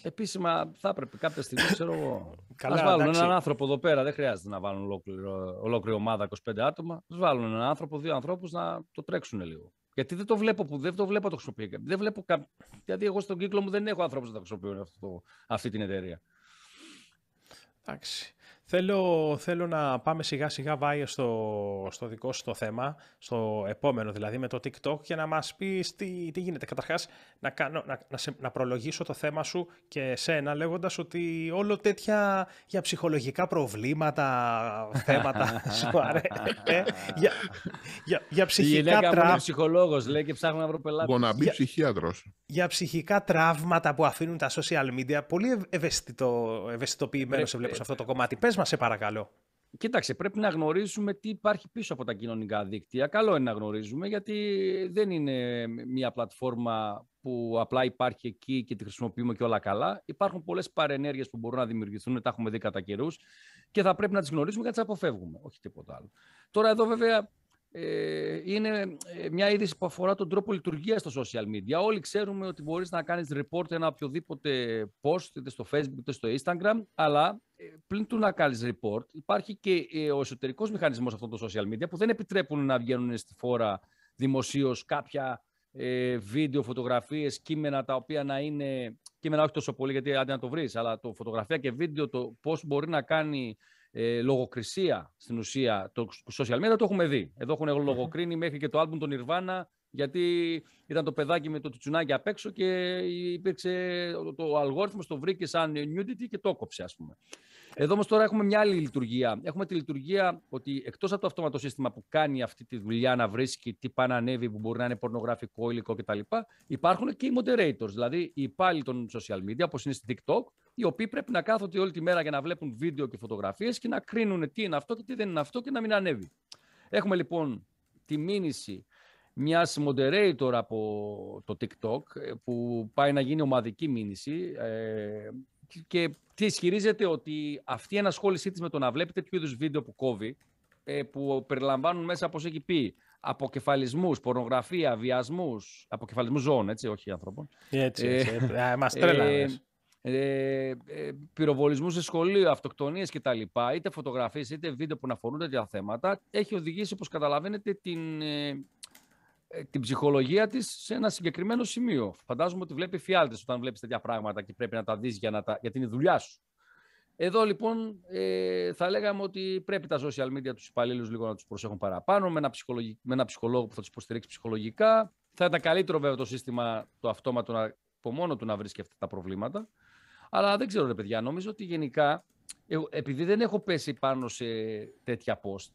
Επίσημα θα έπρεπε κάποια στιγμή, ξέρω εγώ. Καλά, βάλουν εντάξει. έναν άνθρωπο εδώ πέρα. Δεν χρειάζεται να βάλουν ολόκληρο, ολόκληρη ομάδα 25 άτομα. Ας βάλουν έναν άνθρωπο, δύο ανθρώπους να το τρέξουν λίγο. Γιατί δεν το βλέπω, που, δεν το βλέπω το χρησιμοποιεί. Δεν βλέπω κα... Γιατί εγώ στον κύκλο μου δεν έχω άνθρωπου να το χρησιμοποιούν αυτή την εταιρεία. Εντάξει. Θέλω, θέλω να πάμε σιγά σιγά βάει στο, στο δικό σου το θέμα, στο επόμενο δηλαδή με το TikTok και να μας πεις τι, τι γίνεται. Καταρχάς να, κάνω, να, να, να προλογίσω το θέμα σου και σένα λέγοντας ότι όλο τέτοια για ψυχολογικά προβλήματα, θέματα σου αρέσει. για, για, για ψυχικά τραύματα. Είναι ψυχολόγος λέει και ψάχνω να βρω πελάτη. ψυχίατρος. Για ψυχικά τραύματα που αφήνουν τα social media, πολύ ευαισθητο, ευαισθητοποιημένο σε βλέπω σε αυτό το κομμάτι πες σε παρακαλώ. Κοίταξε, πρέπει να γνωρίζουμε τι υπάρχει πίσω από τα κοινωνικά δίκτυα. Καλό είναι να γνωρίζουμε, γιατί δεν είναι μια πλατφόρμα που απλά υπάρχει εκεί και τη χρησιμοποιούμε και όλα καλά. Υπάρχουν πολλές παρενέργειες που μπορούν να δημιουργηθούν, τα έχουμε δει κατά καιρούς και θα πρέπει να τις γνωρίζουμε και να τις αποφεύγουμε. Όχι τίποτα άλλο. Τώρα, εδώ βέβαια ε, είναι ε, μια είδηση που αφορά τον τρόπο λειτουργίας στο social media. Όλοι ξέρουμε ότι μπορείς να κάνεις report ένα οποιοδήποτε post είτε στο facebook είτε στο instagram, αλλά ε, πλην του να κάνεις report, υπάρχει και ε, ο εσωτερικός μηχανισμός αυτών των social media που δεν επιτρέπουν να βγαίνουν στη φόρα δημοσίως κάποια ε, βίντεο, φωτογραφίες, κείμενα τα οποία να είναι. κείμενα όχι τόσο πολύ, γιατί άντε να το βρεις, αλλά το φωτογραφία και βίντεο, το πώς μπορεί να κάνει λογοκρισία στην ουσία το social media το έχουμε δει. Εδώ λογοκρίνει μέχρι και το album των Ιρβάνα. Γιατί ήταν το παιδάκι με το τσουνάκι απ' έξω και υπήρξε το αλγόριθμο, το βρήκε σαν nudity και το έκοψε, ας πούμε. Εδώ όμως τώρα έχουμε μια άλλη λειτουργία. Έχουμε τη λειτουργία ότι εκτός από το αυτόματο σύστημα που κάνει αυτή τη δουλειά να βρίσκει τι πάνε ανέβει, που μπορεί να είναι πορνογραφικό υλικό κτλ., υπάρχουν και οι moderators, δηλαδή οι υπάλληλοι των social media, όπως είναι στη TikTok, οι οποίοι πρέπει να κάθονται όλη τη μέρα για να βλέπουν βίντεο και φωτογραφίες και να κρίνουν τι είναι αυτό και τι δεν είναι αυτό και να μην ανέβει. Έχουμε λοιπόν τη μήνυση μιας moderator από το TikTok ε, που πάει να γίνει ομαδική μήνυση ε, και τι ισχυρίζεται ότι αυτή η ενασχόλησή της με το να βλέπετε τέτοιου είδους βίντεο που κόβει ε, που περιλαμβάνουν μέσα, όπως έχει πει, αποκεφαλισμούς, πορνογραφία, βιασμούς, αποκεφαλισμούς ζώων, έτσι, όχι ανθρώπων. Έτσι, έτσι, έτσι. ε, μας πυροβολισμούς σε σχολείο, αυτοκτονίες κτλ. Είτε φωτογραφίες είτε βίντεο που να αφορούν τέτοια θέματα, έχει οδηγήσει, όπως καταλαβαίνετε, την, ε, την ψυχολογία της σε ένα συγκεκριμένο σημείο. Φαντάζομαι ότι βλέπει φιάλτες όταν βλέπεις τέτοια πράγματα και πρέπει να τα δεις για, τα... γιατί είναι δουλειά σου. Εδώ λοιπόν ε, θα λέγαμε ότι πρέπει τα social media τους υπαλλήλους λίγο να τους προσέχουν παραπάνω με ένα, ψυχολογι... με ένα ψυχολόγο που θα τους υποστηρίξει ψυχολογικά. Θα ήταν καλύτερο βέβαια το σύστημα το αυτόματο να... από μόνο του να βρίσκει αυτά τα προβλήματα. Αλλά δεν ξέρω ρε παιδιά, νομίζω ότι γενικά, επειδή δεν έχω πέσει πάνω σε τέτοια post,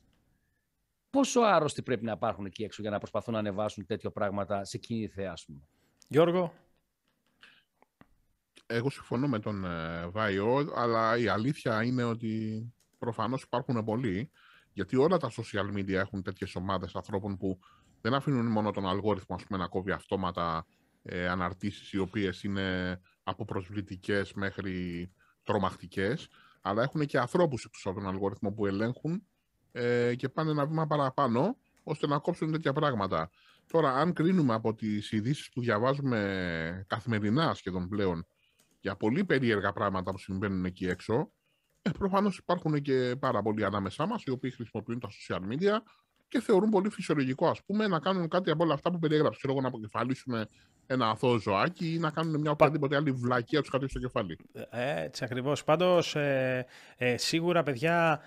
πόσο άρρωστοι πρέπει να υπάρχουν εκεί έξω για να προσπαθούν να ανεβάσουν τέτοια πράγματα σε θέα, ας πούμε. Γιώργο. Εγώ συμφωνώ με τον ε, Βάιο, αλλά η αλήθεια είναι ότι προφανώς υπάρχουν πολλοί, γιατί όλα τα social media έχουν τέτοιες ομάδες ανθρώπων που δεν αφήνουν μόνο τον αλγόριθμο ας πούμε, να κόβει αυτόματα ε, αναρτήσεις οι οποίες είναι από προσβλητικές μέχρι τρομακτικές, αλλά έχουν και ανθρώπους εκτός από τον αλγόριθμο που ελέγχουν ε, και πάνε ένα βήμα παραπάνω ώστε να κόψουν τέτοια πράγματα. Τώρα, αν κρίνουμε από τις ειδήσεις που διαβάζουμε καθημερινά σχεδόν πλέον για πολύ περίεργα πράγματα που συμβαίνουν εκεί έξω, ε, προφανώς υπάρχουν και πάρα πολλοί ανάμεσά μας οι οποίοι χρησιμοποιούν τα social media και θεωρούν πολύ φυσιολογικό, ας πούμε, να κάνουν κάτι από όλα αυτά που περιέγραψε. Ξέρω εγώ να αποκεφαλίσουμε ένα αθώο ζωάκι ή να κάνουν μια οποιαδήποτε άλλη βλακία του κάτω στο κεφάλι. Ε, έτσι ακριβώς. Πάντως, ε, ε, σίγουρα παιδιά,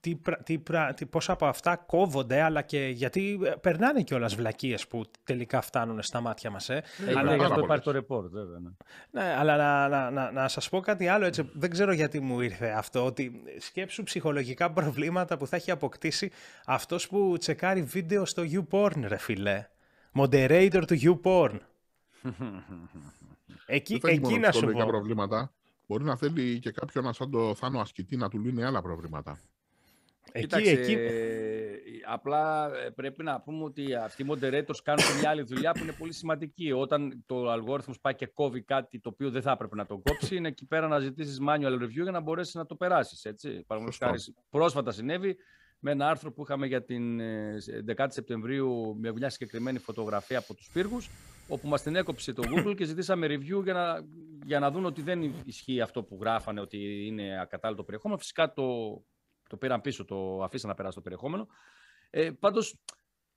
τι, τι, τι, πόσα από αυτά κόβονται, αλλά και γιατί ε, περνάνε κιόλας βλακίες που τελικά φτάνουν στα μάτια μας. Ε. ε αλλά υπάρχει το ρεπόρτ, βέβαια. Ναι, ναι αλλά να, να, να, να σας πω κάτι άλλο. Έτσι, δεν ξέρω γιατί μου ήρθε αυτό. Ότι σκέψου ψυχολογικά προβλήματα που θα έχει αποκτήσει αυτός που τσεκάρει βίντεο στο YouPorn, ρε φιλέ moderator του YouPorn. Εκεί, δεν εκεί να σου πω. προβλήματα. Μπορεί να θέλει και κάποιον σαν το Θάνο Ασκητή να του λύνει άλλα προβλήματα. Εκεί, Κοίταξε, εκεί... απλά ε, πρέπει να πούμε ότι αυτοί οι moderators κάνουν μια άλλη δουλειά που είναι πολύ σημαντική. Όταν το αλγόριθμος πάει και κόβει κάτι το οποίο δεν θα έπρεπε να το κόψει, είναι εκεί πέρα να ζητήσεις manual review για να μπορέσεις να το περάσεις. Έτσι. πρόσφατα συνέβη με ένα άρθρο που είχαμε για την 10η ε, Σεπτεμβρίου με μια συγκεκριμένη φωτογραφία από τους πύργους, όπου μας την έκοψε το Google και ζητήσαμε review για να, για να δουν ότι δεν ισχύει αυτό που γράφανε, ότι είναι ακατάλληλο περιεχόμενο. Φυσικά το, το πήραν πίσω, το αφήσαν να περάσει το περιεχόμενο. Ε, πάντως,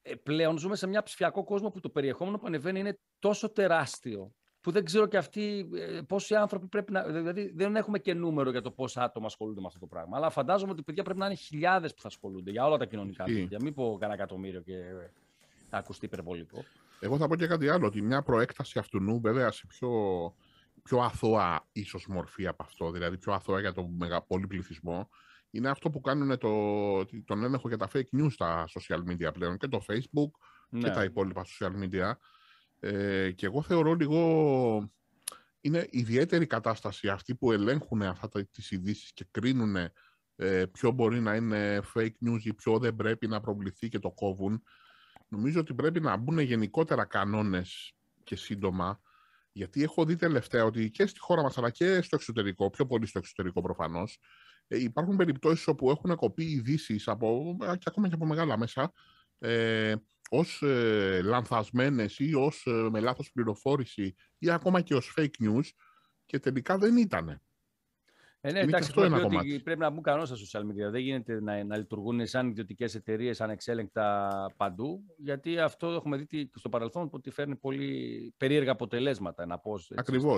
ε, πλέον ζούμε σε μια ψηφιακό κόσμο που το περιεχόμενο που ανεβαίνει είναι τόσο τεράστιο που δεν ξέρω και αυτοί ε, πόσοι άνθρωποι πρέπει να. Δηλαδή, δεν έχουμε και νούμερο για το πόσα άτομα ασχολούνται με αυτό το πράγμα. Αλλά φαντάζομαι ότι παιδιά πρέπει να είναι χιλιάδες που θα ασχολούνται για όλα τα κοινωνικά δίκτυα. Μην πω κανένα εκατομμύριο και ε, θα ακουστεί υπερβολικό. Εγώ θα πω και κάτι άλλο, ότι μια προέκταση αυτού νου, βέβαια, σε πιο, πιο αθώα ίσως μορφή από αυτό, δηλαδή πιο αθώα για τον μεγαπόλη πληθυσμό, είναι αυτό που κάνουν το, τον έλεγχο για τα fake news στα social media πλέον και το facebook και ναι. τα υπόλοιπα social media. Ε, και εγώ θεωρώ λίγο είναι ιδιαίτερη κατάσταση αυτοί που ελέγχουν αυτά τις ειδήσεις και κρίνουν ε, ποιο μπορεί να είναι fake news ή ποιο δεν πρέπει να προβληθεί και το κόβουν. Νομίζω ότι πρέπει να μπουν γενικότερα κανόνες και σύντομα, γιατί έχω δει τελευταία ότι και στη χώρα μας αλλά και στο εξωτερικό, πιο πολύ στο εξωτερικό προφανώς, ε, υπάρχουν περιπτώσεις όπου έχουν κοπεί ειδήσεις από, και ακόμα και από μεγάλα μέσα, ε, ως ε, λανθασμένες ή ως ε, με λάθος πληροφόρηση ή ακόμα και ως fake news και τελικά δεν ήτανε. Ε, ναι, εντάξει, αυτό είναι ότι πρέπει να μπουν κανόνες στα social media. Δεν γίνεται να, να λειτουργούν σαν ιδιωτικές εταιρείες ανεξέλεγκτα παντού, γιατί αυτό έχουμε δει στο παρελθόν ότι φέρνει πολύ περίεργα αποτελέσματα. Να Ακριβώ.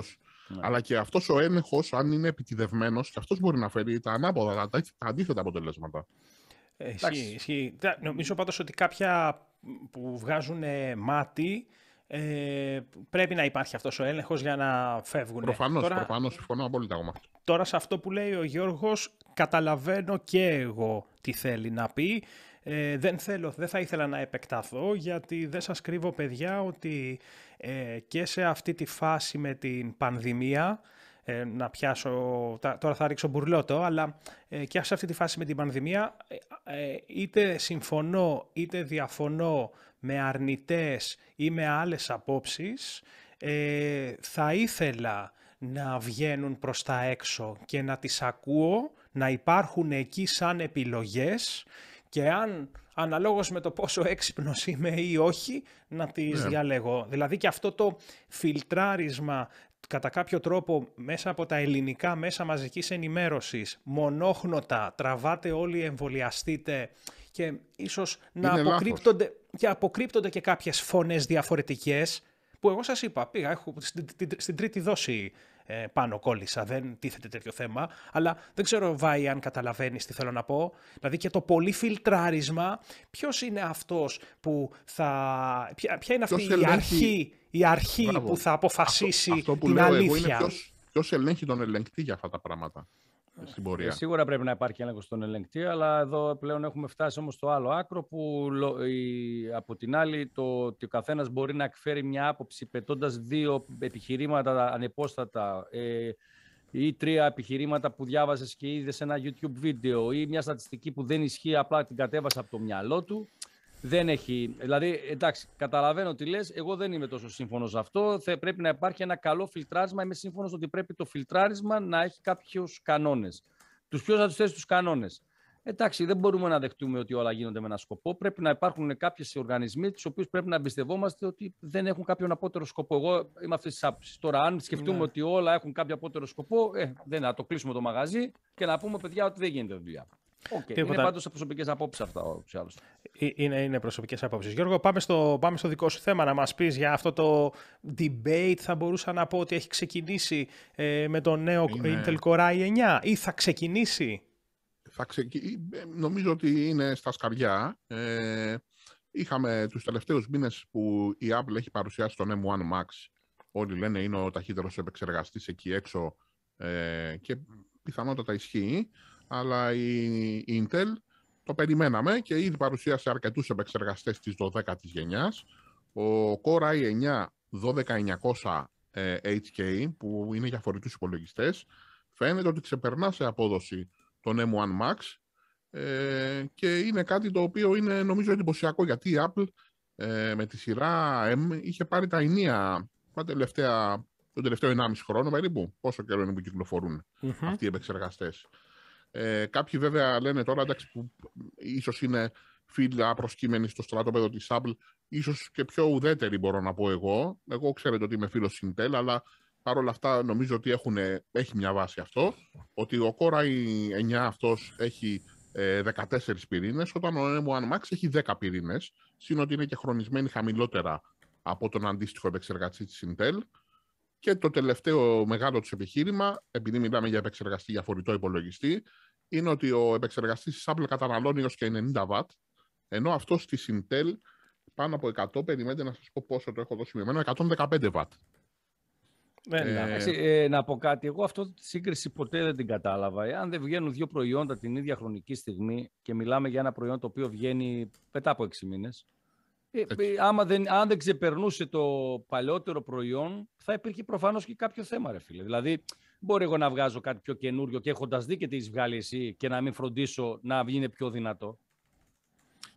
Ναι. Αλλά και αυτός ο έλεγχος, αν είναι επιτιδευμένος, και αυτός μπορεί να φέρει τα ανάποδα, τα, τα αντίθετα αποτελέσματα εσύ. Νομίζω πάντως ότι κάποια που βγάζουν μάτι ε, πρέπει να υπάρχει αυτός ο έλεγχος για να φεύγουν. Προφανώς, τώρα, προφανώς, συμφωνώ απόλυτα εγώ Τώρα σε αυτό που λέει ο Γιώργος καταλαβαίνω και εγώ τι θέλει να πει. Ε, δεν, θέλω, δεν θα ήθελα να επεκταθώ γιατί δεν σας κρύβω παιδιά ότι ε, και σε αυτή τη φάση με την πανδημία ε, να πιάσω, τώρα θα ρίξω μπουρλότο, αλλά ε, και σε αυτή τη φάση με την πανδημία ε, είτε συμφωνώ είτε διαφωνώ με αρνητές ή με άλλες απόψεις, θα ήθελα να βγαίνουν προς τα έξω και να τις ακούω, να υπάρχουν εκεί σαν επιλογές και αν αναλόγως με το πόσο έξυπνος είμαι ή όχι, να τις ναι. διαλέγω. Δηλαδή και αυτό το φιλτράρισμα κατά κάποιο τρόπο μέσα από τα ελληνικά μέσα μαζικής ενημέρωσης μονόχνοτα τραβάτε όλοι εμβολιαστείτε και ίσως να αποκρύπτονται και, αποκρύπτονται και κάποιες φωνές διαφορετικές που εγώ σας είπα, πήγα, έχω, στην, τρίτη δόση ε, πάνω κόλλησα, δεν τίθεται τέτοιο θέμα, αλλά δεν ξέρω Βάη αν καταλαβαίνεις τι θέλω να πω, δηλαδή και το πολύ φιλτράρισμα, ποιος είναι αυτός που θα, ποια, είναι αυτή η αρχή η αρχή που θα αποφασίσει αυτό, αυτό που την λέω αλήθεια. Ποιο ελέγχει τον ελεγκτή για αυτά τα πράγματα. Ε, στην πορεία. Ε, σίγουρα πρέπει να υπάρχει έλεγχος στον ελεγκτή, αλλά εδώ πλέον έχουμε φτάσει όμως στο άλλο άκρο που από την άλλη το ότι ο καθένας μπορεί να εκφέρει μια άποψη πετώντας δύο επιχειρήματα ανεπόστατα ε, ή τρία επιχειρήματα που διάβασες και είδες ένα YouTube βίντεο ή μια στατιστική που δεν ισχύει, απλά την κατέβασε από το μυαλό του. Δεν έχει. Δηλαδή, εντάξει, καταλαβαίνω τι λες. Εγώ δεν είμαι τόσο σύμφωνος σε αυτό. Θα πρέπει να υπάρχει ένα καλό φιλτράρισμα. Είμαι σύμφωνος ότι πρέπει το φιλτράρισμα να έχει κάποιους κανόνες. Τους ποιος θα τους θέσει τους κανόνες. Εντάξει, δεν μπορούμε να δεχτούμε ότι όλα γίνονται με ένα σκοπό. Πρέπει να υπάρχουν κάποιες οργανισμοί, τους οποίους πρέπει να εμπιστευόμαστε ότι δεν έχουν κάποιον απότερο σκοπό. Εγώ είμαι αυτής της άποψης. Τώρα, αν σκεφτούμε ναι. ότι όλα έχουν κάποιο απότερο σκοπό, ε, δεν να το κλείσουμε το μαγαζί και να πούμε, παιδιά, ότι δεν γίνεται δουλειά. Okay. Είναι πάντως προσωπικές απόψεις αυτά άλλως. Ε, είναι, είναι προσωπικές απόψεις. Γιώργο, πάμε στο, πάμε στο δικό σου θέμα να μας πεις για αυτό το debate θα μπορούσα να πω ότι έχει ξεκινήσει ε, με το νέο Intel Core i9 ή θα ξεκινήσει. Θα ξεκι... Ε, νομίζω ότι είναι στα σκαριά. Ε, είχαμε τους τελευταίους μήνες που η Apple έχει παρουσιάσει τον M1 Max. Όλοι λένε είναι ο ταχύτερος επεξεργαστής εκεί έξω ε, και πιθανότατα ισχύει αλλά η Intel το περιμέναμε και ήδη παρουσίασε αρκετούς επεξεργαστές της 12ης γενιάς. Ο Core i9 12900 HK, που είναι για φορητούς υπολογιστές, φαίνεται ότι ξεπερνά σε απόδοση τον M1 Max ε, και είναι κάτι το οποίο είναι νομίζω εντυπωσιακό γιατί η Apple ε, με τη σειρά M είχε πάρει τα ενία τα τελευταία, τον τελευταίο 1,5 χρόνο περίπου. Πόσο καιρό είναι που κυκλοφορουν αυτοί οι επεξεργαστές. Ε, κάποιοι βέβαια λένε τώρα, εντάξει, που ίσως είναι φίλοι προσκύμενοι στο στρατόπεδο της Apple, ίσως και πιο ουδέτεροι μπορώ να πω εγώ. Εγώ ξέρετε ότι είμαι φίλος Συντέλ, Intel, αλλά παρόλα αυτά νομίζω ότι έχουν, έχει μια βάση αυτό, ότι ο Core i9 αυτός έχει 14 ε, πυρήνες, όταν ο M1 Max έχει 10 πυρήνε, σύν ότι είναι και χρονισμένοι χαμηλότερα από τον αντίστοιχο επεξεργαστή της Intel. Και το τελευταίο μεγάλο τους επιχείρημα, επειδή μιλάμε για επεξεργαστή για φορητό υπολογιστή, είναι ότι ο επεξεργαστής της Apple καταναλώνει έως και 90 W, ενώ αυτός της Intel πάνω από 100, περιμένετε να σας πω πόσο το έχω δώσει με 115 W. Ε, ε, να πω κάτι. Εγώ αυτό τη σύγκριση ποτέ δεν την κατάλαβα. Εάν δεν βγαίνουν δύο προϊόντα την ίδια χρονική στιγμή και μιλάμε για ένα προϊόν το οποίο βγαίνει μετά από 6 μήνες. Ε, ε, άμα δεν, αν δεν ξεπερνούσε το παλαιότερο προϊόν, θα υπήρχε προφανώς και κάποιο θέμα, ρε φίλε. Δηλαδή, μπορεί εγώ να βγάζω κάτι πιο καινούριο και έχοντας δει και τις βγάλει εσύ και να μην φροντίσω να βγει πιο δυνατό.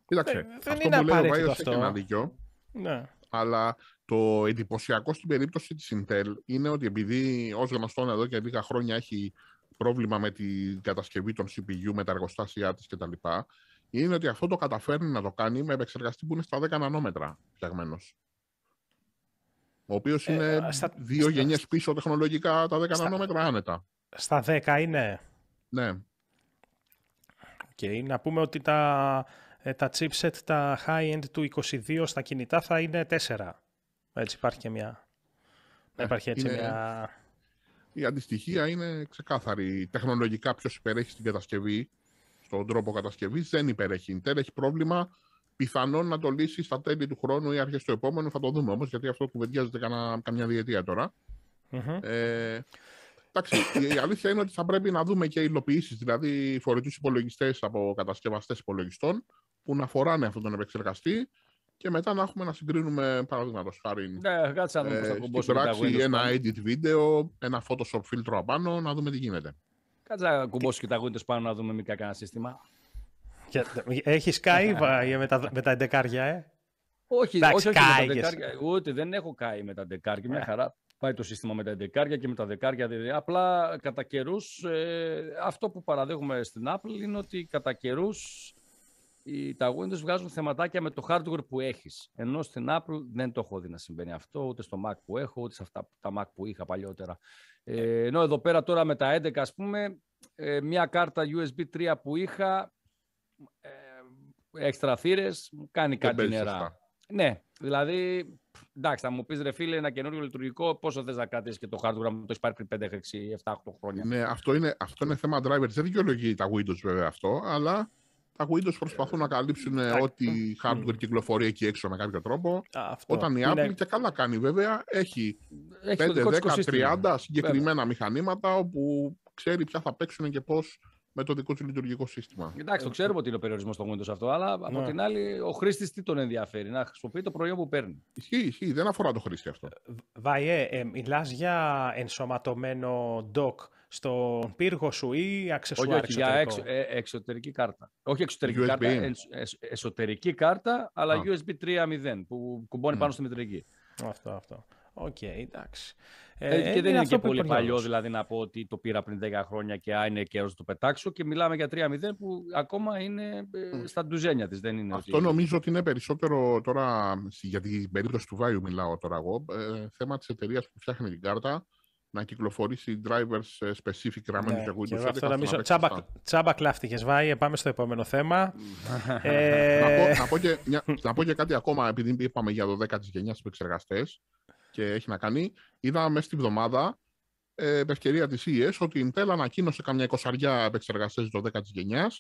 Κοίταξε. Ε, δεν αυτό είναι που λέει ο Βάιο έχει ένα δίκιο. Ναι. Αλλά το εντυπωσιακό στην περίπτωση της Intel είναι ότι επειδή ως γνωστόν εδώ και λίγα χρόνια έχει πρόβλημα με την κατασκευή των CPU, με τα εργοστάσια της κτλ είναι ότι αυτό το καταφέρνει να το κάνει με επεξεργαστή που είναι στα 10 νανόμετρα φτιαγμένος. Ο οποίος ε, είναι ε, στα, δύο γενιές πίσω τεχνολογικά τα 10 στα, νανόμετρα άνετα. Στα 10 είναι. Ναι. Okay. Να πούμε ότι τα, ε, τα chipset, τα high-end του 22 στα κινητά θα είναι 4. Έτσι υπάρχει και μια... Ναι, υπάρχει έτσι είναι... μια... Η αντιστοιχεία είναι ξεκάθαρη. Τεχνολογικά ποιος υπερέχει στην κατασκευή στον τρόπο κατασκευής, δεν υπερέχει. Intel έχει πρόβλημα. Πιθανόν να το λύσει στα τέλη του χρόνου ή αρχές του επόμενου. Θα το δούμε όμως, γιατί αυτό κουβεντιάζεται κανα, καμιά διετία ε, εντάξει, η αλήθεια είναι ότι θα πρέπει να δούμε και υλοποιήσεις, δηλαδή φορητούς υπολογιστές από κατασκευαστές υπολογιστών που να φοράνε αυτόν τον επεξεργαστή και μετά να έχουμε να συγκρίνουμε παραδείγματος χάρη. Ναι, κάτσε να δούμε πώς θα ε, ένα edit video, ένα Photoshop φίλτρο απάνω, να δούμε τι γίνεται. Κάτσε να κουμπώσει και τα γούντες πάνω να δούμε μικρά κανένα σύστημα. Έχει καεί με, τα, εντεκάρια, ε. Όχι, όχι, Εγώ δεν έχω καεί με τα εντεκάρια Μια ε. χαρά πάει το σύστημα με τα εντεκάρια και με τα δεκάρια. Απλά κατά καιρούς ε, αυτό που παραδέχομαι στην Apple είναι ότι κατά καιρούς οι Windows βγάζουν θεματάκια με το hardware που έχεις. Ενώ στην Apple δεν το έχω δει να συμβαίνει αυτό, ούτε στο Mac που έχω, ούτε σε αυτά τα Mac που είχα παλιότερα. Ε, ενώ εδώ πέρα τώρα με τα 11 ας πούμε, ε, μια κάρτα USB 3 που είχα, ε, έξτρα θύρες, κάνει κάτι νερά. Ναι, δηλαδή, εντάξει, θα μου πεις ρε φίλε, ένα καινούριο λειτουργικό, πόσο θες να κρατήσεις και το hardware μου το έχεις πάρει πριν 5, 6, 7, 8 χρόνια. Ναι, αυτό είναι, αυτό είναι θέμα driver. Δεν δικαιολογεί τα Windows βέβαια αυτό, αλλά τα Windows προσπαθούν να καλύψουν ε, ό,τι ε, ε, hardware κυκλοφορεί εκεί έξω με κάποιο τρόπο. Όταν η Apple και καλά κάνει βέβαια, έχει, έχει 5, 10, 30 συγκεκριμένα μηχανήματα όπου ξέρει ποια θα παίξουν και πώς με το δικό του λειτουργικό σύστημα. Εντάξει, το ξέρουμε ότι είναι ο περιορισμός στο Windows αυτό, αλλά από ναι. την άλλη, ο χρήστης τι τον ενδιαφέρει, να χρησιμοποιεί το προϊόν που παίρνει. Ισχύει, ισχύει, δεν αφορά το χρήστη αυτό. Βαϊέ, ε, μιλάς για ενσωματωμένο dock στον πύργο σου ή αξεσουάρ όχι, εξωτερικό. Για ε, εξωτερική κάρτα. Όχι εξωτερική κάρτα, εσωτερική κάρτα, αλλά USB 3.0 που κουμπώνει mm. πάνω στη μητρική. Αυτό, αυτό. Οκ, okay, εντάξει. Ε, ε, και δεν είναι, και πολύ παλιό δηλαδή να πω ότι το πήρα πριν 10 χρόνια και α, είναι καιρός να το πετάξω και μιλάμε για 3-0 που ακόμα είναι ε, στα ντουζένια της. Δεν είναι Αυτό ότι... νομίζω ότι είναι περισσότερο τώρα, γιατί την περίπτωση του Βάιου μιλάω τώρα εγώ, θέμα της εταιρείας που φτιάχνει την κάρτα, να κυκλοφορήσει drivers specific γραμμένο ναι, Τσάμπα, τσάμπα κλάφτηκες Βάη. Πάμε στο επόμενο θέμα. ε... να, πω, να, πω και, να πω και κάτι ακόμα, επειδή είπαμε για το 10 της γενιάς του επεξεργαστές και έχει να κάνει. είδαμε μέσα στη βδομάδα ε, με ευκαιρία της ΙΕΣ e ότι η Intel ανακοίνωσε καμιά εικοσαριά επεξεργαστές το 10 της γενιάς,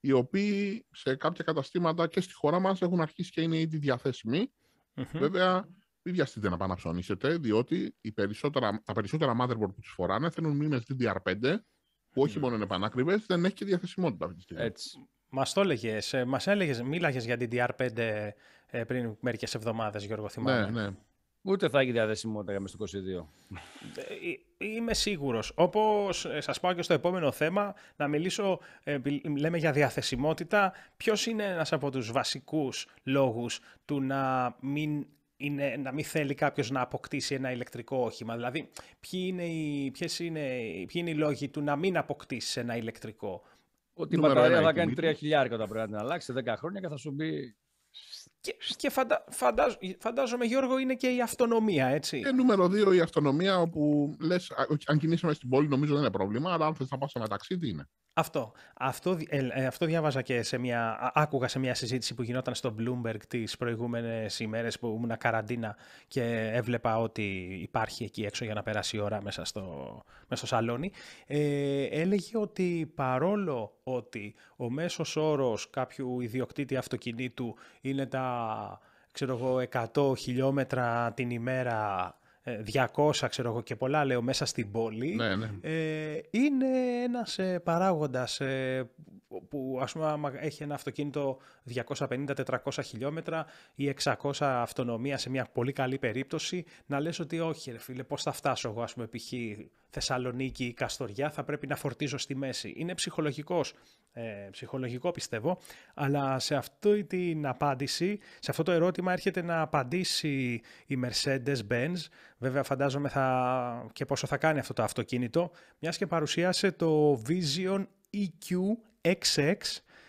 οι οποίοι σε κάποια καταστήματα και στη χώρα μας έχουν αρχίσει και είναι ήδη Βέβαια, μην βιαστείτε να πάνε να ψωνίσετε, διότι περισσότερα, τα περισσότερα motherboard που τους φοράνε θέλουν μήνε DDR5, που όχι ναι. μόνο είναι πανάκριβες, δεν έχει και διαθεσιμότητα αυτή τη στιγμή. Έτσι. Μας το έλεγες, ε, μας έλεγες, μίλαγες για DDR5 ε, πριν μερικές εβδομάδες, Γιώργο. Θυμάμαι. Ναι, ναι. Ούτε θα έχει διαθεσιμότητα για μέσα στο 22. είμαι σίγουρος. Όπως ε, σας πάω και στο επόμενο θέμα, να μιλήσω, λέμε για διαθεσιμότητα. Ποιος είναι ένας από τους βασικούς λόγους του να μην είναι να μην θέλει κάποιος να αποκτήσει ένα ηλεκτρικό όχημα. Δηλαδή, ποιοι είναι οι, ποιες είναι, ποιοι είναι οι λόγοι του να μην αποκτήσεις ένα ηλεκτρικό. Ότι η μπαταρία θα κάνει χιλιάρικα όταν πρέπει να την αλλάξει 10 χρόνια και θα σου μπει και, φαντα, φαντάζομαι, Γιώργο, είναι και η αυτονομία, έτσι. Και ε, νούμερο δύο, η αυτονομία, όπου λες, αν κινήσαμε στην πόλη, νομίζω δεν είναι πρόβλημα, αλλά αν θες να πας στο μεταξύ, τι είναι. Αυτό. Αυτό, ε, ε, αυτό διάβαζα και σε μια, άκουγα σε μια συζήτηση που γινόταν στο Bloomberg τις προηγούμενες ημέρες που ήμουν καραντίνα και έβλεπα ότι υπάρχει εκεί έξω για να περάσει η ώρα μέσα στο, μέσα στο σαλόνι. Ε, έλεγε ότι παρόλο ότι ο μέσος όρος κάποιου ιδιοκτήτη αυτοκινήτου είναι τα ξέρω εγώ, 100 χιλιόμετρα την ημέρα 200 ξέρω εγώ και πολλά λέω μέσα στην πόλη ναι, ναι. Ε, είναι ένας ε, παράγοντας ε, που ας πουμε άμα έχει ένα αυτοκίνητο 250-400 χιλιόμετρα ή 600 αυτονομία σε μια πολύ καλή περίπτωση να λες ότι όχι ρε φίλε πώς θα φτάσω εγώ ας πούμε π.χ. Θεσσαλονίκη ή Καστοριά θα πρέπει να φορτίζω στη μέση. Είναι ψυχολογικός ε, ψυχολογικό πιστεύω, αλλά σε αυτή την απάντηση, σε αυτό το ερώτημα έρχεται να απαντήσει η Mercedes-Benz. Βέβαια φαντάζομαι θα, και πόσο θα κάνει αυτό το αυτοκίνητο, μιας και παρουσίασε το Vision EQ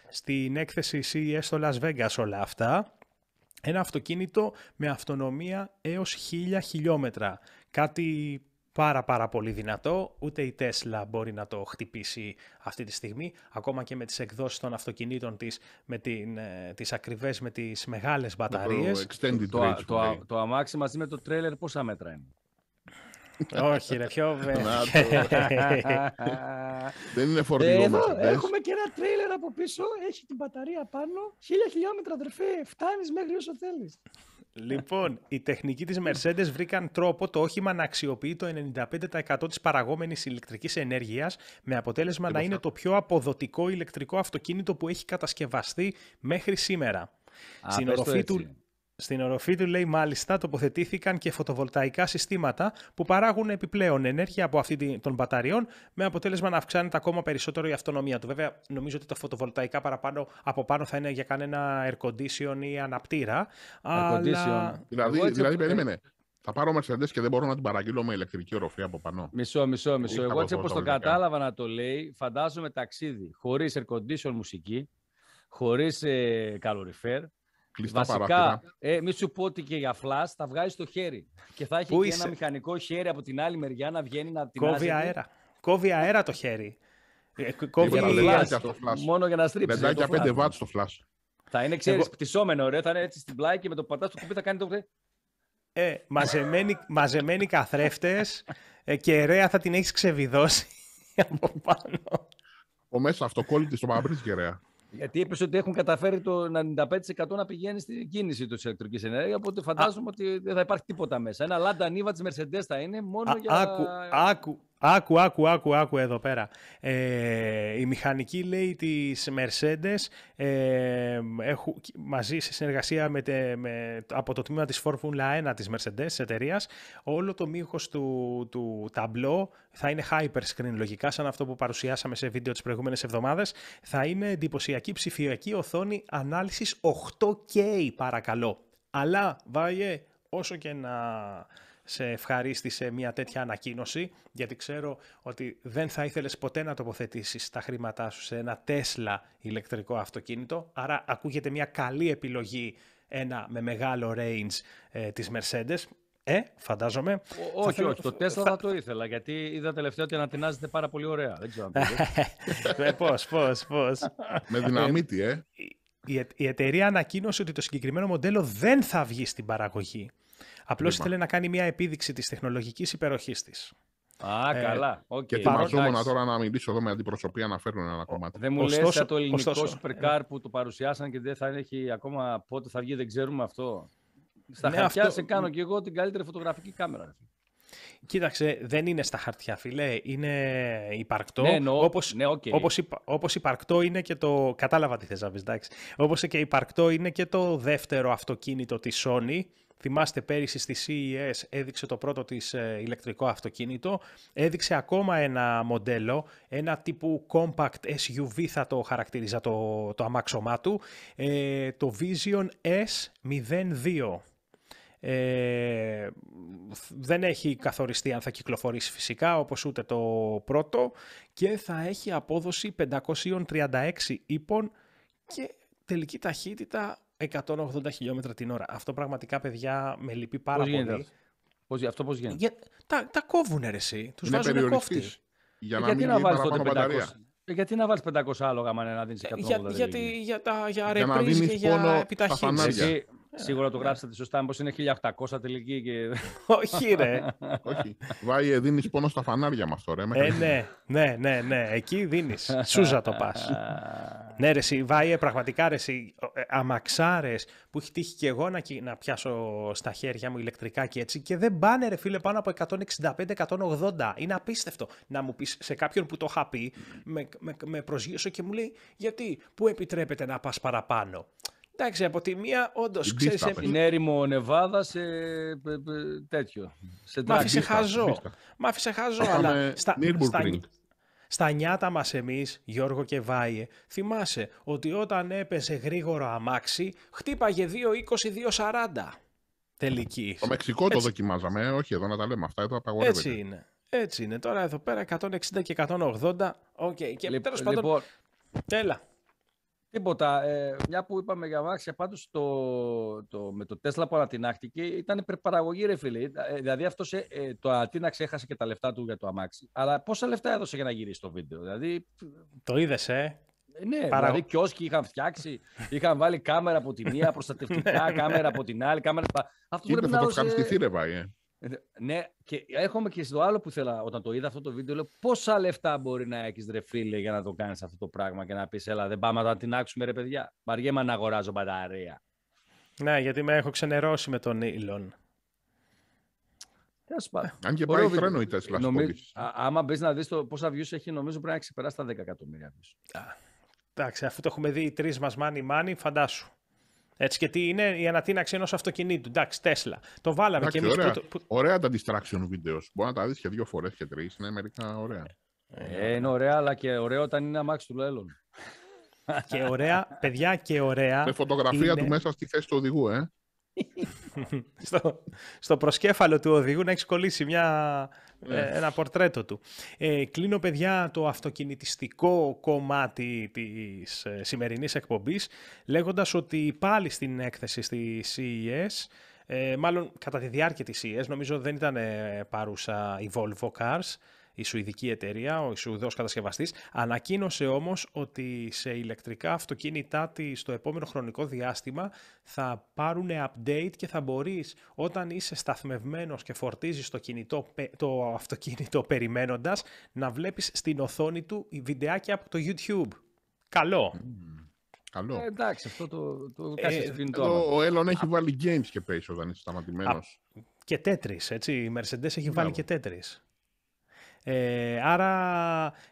στην έκθεση CES στο Las Vegas όλα αυτά. Ένα αυτοκίνητο με αυτονομία έως 1000 χιλιόμετρα. Κάτι πάρα πάρα πολύ δυνατό, ούτε η Tesla μπορεί να το χτυπήσει αυτή τη στιγμή, ακόμα και με τις εκδόσεις των αυτοκινήτων της, με την, ε, τις ακριβές, με τις μεγάλες μπαταρίες. Το, το, το, το, αμάξι μαζί με το τρέλερ πόσα μέτρα είναι. Όχι ρε, πιο Δεν είναι φορτίο. έχουμε και ένα τρέιλερ από πίσω, έχει την μπαταρία πάνω, χίλια χιλιόμετρα αδερφέ, φτάνεις μέχρι όσο θέλεις. Λοιπόν, οι τεχνικοί της Mercedes βρήκαν τρόπο το όχημα να αξιοποιεί το 95% της παραγόμενης ηλεκτρικής ενέργειας με αποτέλεσμα να είναι το πιο αποδοτικό ηλεκτρικό αυτοκίνητο που έχει κατασκευαστεί μέχρι σήμερα. Α, Στην στην οροφή του λέει μάλιστα τοποθετήθηκαν και φωτοβολταϊκά συστήματα που παράγουν επιπλέον ενέργεια από αυτή των μπαταριών με αποτέλεσμα να αυξάνεται ακόμα περισσότερο η αυτονομία του. Βέβαια νομίζω ότι τα φωτοβολταϊκά παραπάνω από πάνω θα είναι για κανένα air condition ή αναπτήρα. Air αλλά... Δηλαδή, δηλαδή περίμενε. Θα πάρω Mercedes και δεν μπορώ να την παραγγείλω με ηλεκτρική οροφή από πάνω. Μισό, μισό, μισό. Εγώ έτσι όπως το κατάλαβα να το λέει, φαντάζομαι ταξίδι χωρίς air condition μουσική, χωρίς ε, καλοριφέρ, Κλειστά Βασικά, παράθυρα. ε, μη σου πω ότι και για φλα θα βγάζει το χέρι. Και θα έχει και ένα μηχανικό χέρι από την άλλη μεριά να βγαίνει να την Κόβει αέρα. Κόβει αέρα το χέρι. Ε, κόβει αέρα. Μόνο για να στρίψεις. για 5 βάτ το φλα. Θα είναι, ξέρεις, Εγώ... πτυσσόμενο, ρε. Θα είναι έτσι στην πλάι και με το πατάς στο κουμπί θα κάνει το. Ε, μαζεμένοι, μαζεμένοι καθρέφτες ε, και ρέα θα την έχεις ξεβιδώσει από πάνω. Ο μέσα αυτοκόλλητη στο μαμπρί και γιατί είπες ότι έχουν καταφέρει το 95% να πηγαίνει στην κίνηση τη ηλεκτρικής ενέργειας. Οπότε φαντάζομαι ότι δεν θα υπάρχει τίποτα μέσα. Ένα Λάντα ανίβα της Mercedes θα είναι μόνο για. Άκου, άκου, Άκου, άκου, άκου, άκου εδώ πέρα. Ε, η μηχανική λέει της Mercedes ε, μαζί σε συνεργασία με, με, από το τμήμα της Formula 1 της Mercedes εταιρείας. όλο το μήκος του, του ταμπλό θα είναι hyperscreen λογικά σαν αυτό που παρουσιάσαμε σε βίντεο τις προηγούμενες εβδομάδες θα είναι εντυπωσιακή ψηφιακή οθόνη ανάλυσης 8K παρακαλώ. Αλλά βάγε όσο και να σε ευχαρίστησε μια τέτοια ανακοίνωση, γιατί ξέρω ότι δεν θα ήθελες ποτέ να τοποθετήσεις τα χρήματά σου σε ένα Tesla ηλεκτρικό αυτοκίνητο, άρα ακούγεται μια καλή επιλογή ένα με μεγάλο range ε, της Mercedes. Ε, φαντάζομαι. όχι, όχι. Το Tesla θα... το ήθελα, γιατί είδα τελευταία ότι ανατινάζεται πάρα πολύ ωραία. Δεν ξέρω αν ε, Πώς, πώς, πώς. Με δυναμίτη, ε. Η, η εταιρεία ανακοίνωσε ότι το συγκεκριμένο μοντέλο δεν θα βγει στην παραγωγή Απλώς ήθελε να κάνει μια επίδειξη της τεχνολογικής υπεροχής της. Α, ε, καλά. Okay. Και ετοιμαζόμουν τώρα να μιλήσω εδώ με αντιπροσωπεία να φέρουν ένα κομμάτι. Δεν μου λες το ελληνικό ωστόσο. supercar που το παρουσιάσαν και δεν θα έχει ακόμα πότε θα βγει, δεν ξέρουμε αυτό. Στα ναι, χαρτιά σε κάνω κι εγώ την καλύτερη φωτογραφική κάμερα. Κοίταξε, δεν είναι στα χαρτιά, φίλε. Είναι υπαρκτό. Ναι, εννοώ, όπως, ναι, όπως, υπαρκτό είναι και το... Κατάλαβα τι θες να εντάξει. Όπως και υπαρκτό είναι και το δεύτερο αυτοκίνητο της Sony Θυμάστε πέρυσι στη CES έδειξε το πρώτο της ε, ηλεκτρικό αυτοκίνητο. Έδειξε ακόμα ένα μοντέλο, ένα τύπου compact SUV θα το χαρακτηρίζα το, το αμάξωμά του, ε, το Vision S02. Ε, δεν έχει καθοριστεί αν θα κυκλοφορήσει φυσικά όπως ούτε το πρώτο και θα έχει απόδοση 536 ύπων και τελική ταχύτητα 180 χιλιόμετρα την ώρα. Αυτό πραγματικά, παιδιά, με λυπεί πάρα πώς πολύ. Πώς, αυτό πώς γίνεται. Για, τα, τα κόβουν ρε εσύ. Τους βάζουν κόφτη. Για ε, να ε, γιατί, να βάλεις τότε 500, γιατί να βάλεις 500 άλογα, μάνα, να δίνεις 180. Ε, χιλιόμετρα. για, γιατί, για, για, για, για ρεπρίζ και για επιταχύνσεις. Ε, Σίγουρα το ναι. γράψατε σωστά, μήπως είναι 1800 τελική και... Όχι ρε. Όχι. Βάει, ε, δίνεις πόνο στα φανάρια μας τώρα. Ε, ε ναι, ναι, ναι, ναι, εκεί δίνεις. Σούζα το πας. ναι ρε, Βάιε, πραγματικά ρε, εσύ, αμαξάρες που έχει τύχει και εγώ να, να πιάσω στα χέρια μου ηλεκτρικά και έτσι και δεν πάνε ρε φίλε πάνω από 165-180. Είναι απίστευτο να μου πεις σε κάποιον που το είχα πει, με, με, με προσγείωσε και μου λέει γιατί, πού επιτρέπεται να πας παραπάνω. Εντάξει, από τη μία, όντως ξέρει. Στην έρημο Νεβάδα σε τέτοιο. Σε μ' άφησε χαζό. Μ' άφησε χαζό, αλλά στα, στα νιάτα μας εμείς, Γιώργο και Βάιε, θυμάσαι ότι όταν έπεσε γρήγορο αμάξι, χτύπαγε 2.20-2.40 τελική. Το Μεξικό Έτσι. το δοκιμάζαμε, ε, όχι εδώ να τα λέμε αυτά, εδώ απαγορεύεται. Έτσι είναι. Έτσι είναι. Τώρα εδώ πέρα 160 και 180. Οκ. Okay. Και λοιπόν, τέλος πάντων... Λοιπόν, τέλα. Τίποτα. Ε, μια που είπαμε για αμάξια, πάντως το, το, με το Τέσλα που ανατινάχτηκε ήταν υπερπαραγωγή ρε φίλε. Ε, δηλαδή αυτός ε, ε το ανατίναξε, έχασε και τα λεφτά του για το αμάξι. Αλλά πόσα λεφτά έδωσε για να γυρίσει το βίντεο. Δηλαδή... Το είδες, ε. ε ναι, Παρα... δηλαδή κιόσκι είχαν φτιάξει, είχαν βάλει κάμερα από τη μία, προστατευτικά, κάμερα από την άλλη. Κάμερα... Αυτό πρέπει να το ναι, και έχουμε και στο άλλο που θέλω, όταν το είδα αυτό το βίντεο, λέω πόσα λεφτά μπορεί να έχεις ρε φίλε για να το κάνεις αυτό το πράγμα και να πεις, Ελά, δεν πάμε να την άξουμε ρε παιδιά. Βαριέμαι να αγοράζω μπαταρία. Ναι, γιατί με έχω ξενερώσει με τον Ήλον. Ε, αν και πάει τρένο η Τέσλα. Άμα μπεις να δεις πόσα views έχει, νομίζω πρέπει να ξεπεράσει τα 10 εκατομμύρια views. Εντάξει, αφού το έχουμε δει οι τρεις μας μάνι μάνι, φαντάσου. Έτσι, τι είναι η ανατείναξη ενός αυτοκινήτου. Εντάξει, Τέσλα. Το βάλαμε και εμείς. Ωραία. Που... ωραία τα distraction βίντεο. Μπορεί να τα δεις και δύο φορές και τρεις. Είναι μερικά ωραία. Ε, είναι ωραία, αλλά και ωραία όταν είναι αμάξι του Λέλλον. και ωραία, παιδιά, και ωραία. Με φωτογραφία του μέσα στη θέση του οδηγού, ε. στο, προσκέφαλο του οδηγού να έχεις κολλήσει μια, ναι. ε, ένα πορτρέτο του. Ε, κλείνω, παιδιά, το αυτοκινητιστικό κομμάτι της ε, σημερινής εκπομπής, λέγοντας ότι πάλι στην έκθεση στη CES, ε, μάλλον κατά τη διάρκεια της CES, νομίζω δεν ήταν ε, παρούσα η Volvo Cars, η Σουηδική εταιρεία, ο Σουηδός κατασκευαστής, ανακοίνωσε όμως ότι σε ηλεκτρικά αυτοκίνητά της στο επόμενο χρονικό διάστημα θα πάρουν update και θα μπορείς όταν είσαι σταθμευμένος και φορτίζεις το, το αυτοκίνητο περιμένοντας να βλέπεις στην οθόνη του βιντεάκια από το YouTube. Καλό. Mm. Καλό. Ε, εντάξει, αυτό το, το ε, Ο Έλλον έχει βάλει games και παίζει όταν είσαι σταματημένος. Και τέτρι, έτσι. Η Mercedes έχει βάλει και τέτρι. Ε, άρα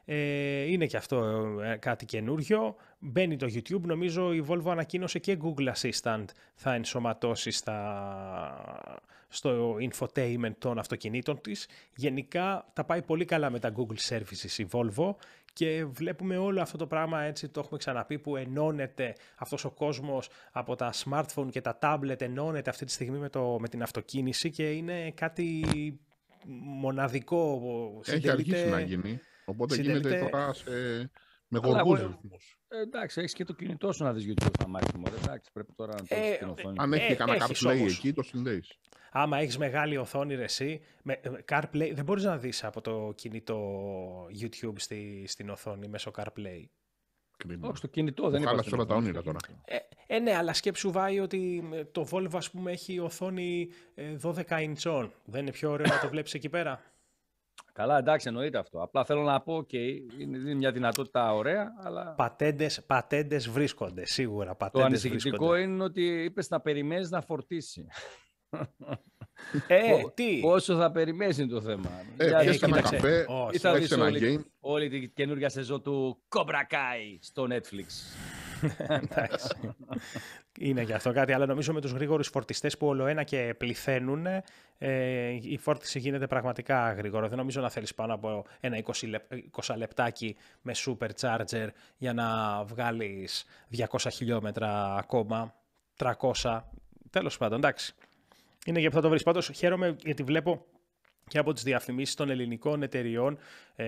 ε, είναι και αυτό ε, κάτι καινούριο. Μπαίνει το YouTube, νομίζω η Volvo ανακοίνωσε και Google Assistant θα ενσωματώσει στα, στο infotainment των αυτοκινήτων της. Γενικά τα πάει πολύ καλά με τα Google Services η Volvo και βλέπουμε όλο αυτό το πράγμα έτσι το έχουμε ξαναπεί που ενώνεται αυτός ο κόσμος από τα smartphone και τα tablet ενώνεται αυτή τη στιγμή με, το, με την αυτοκίνηση και είναι κάτι μοναδικό. Έχει αρχίσει να γίνει. Οπότε γίνεται τώρα σε... με γοργού ρυθμού. Ε, εντάξει, έχεις και το κινητό σου να δεις YouTube θα μάθεις μου. Εντάξει, πρέπει τώρα να ε, την ε, οθόνη. Αν έχει ε, κανένα CarPlay εκεί, το συνδέεις. Άμα έχεις μεγάλη οθόνη ρε, εσύ, με, ε, CarPlay, δεν μπορείς να δεις από το κινητό YouTube στη, στην οθόνη μέσω CarPlay. Όχι, στο κινητό δεν είναι Χάλασε όλα τα όνειρα τώρα. Ε, ε, ναι, αλλά σκέψου βάει ότι το Volvo ας πούμε έχει οθόνη 12 ε, ιντσών. Δεν είναι πιο ωραίο να το βλέπεις εκεί πέρα. Καλά, εντάξει, εννοείται αυτό. Απλά θέλω να πω, okay, είναι μια δυνατότητα ωραία, αλλά. Πατέντες πατέντες βρίσκονται, σίγουρα. Πατέντες το ανησυχητικό είναι ότι είπες να περιμένεις να φορτίσει. Ε, τι. θα περιμένεις το θέμα. Ε, ένα καφέ, ή θα δεις όλη, όλη την καινούργια σεζόν του Cobra Kai στο Netflix. Είναι γι' αυτό κάτι, αλλά νομίζω με τους γρήγορους φορτιστές που όλο ένα και πληθαίνουν ε, η φόρτιση γίνεται πραγματικά γρήγορα. Δεν νομίζω να θέλεις πάνω από ένα 20, λεπτάκι με supercharger για να βγάλεις 200 χιλιόμετρα ακόμα, 300, τέλος πάντων, εντάξει είναι για που θα το βρεις. Πάντως χαίρομαι γιατί βλέπω και από τις διαφημίσεις των ελληνικών εταιριών ε,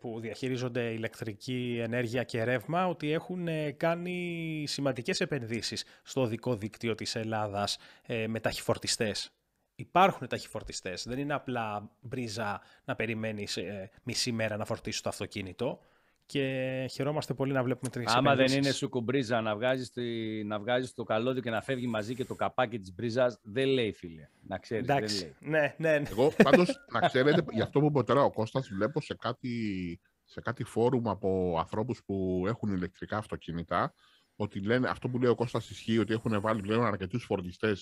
που διαχειρίζονται ηλεκτρική ενέργεια και ρεύμα ότι έχουν ε, κάνει σημαντικές επενδύσεις στο δικό δίκτυο της Ελλάδας ε, με ταχυφορτιστές. Υπάρχουν ταχυφορτιστές, δεν είναι απλά μπρίζα να περιμένεις μισή μέρα να φορτίσεις το αυτοκίνητο και χαιρόμαστε πολύ να βλέπουμε τέτοιε Άμα δεν είναι σου κουμπρίζα να βγάζεις βγάζεις το καλώδιο και να φεύγει μαζί και το καπάκι της μπρίζας, δεν λέει φίλε. Να ξέρεις. Ναι, ναι, ναι. Εγώ πάντως να ξέρετε, γι' αυτό που είπε τώρα ο Κώστας, βλέπω σε κάτι, σε κάτι φόρουμ από ανθρώπους που έχουν ηλεκτρικά αυτοκίνητα ότι λένε, αυτό που λέει ο Κώστας ισχύει ότι έχουν βάλει πλέον αρκετούς φορτιστές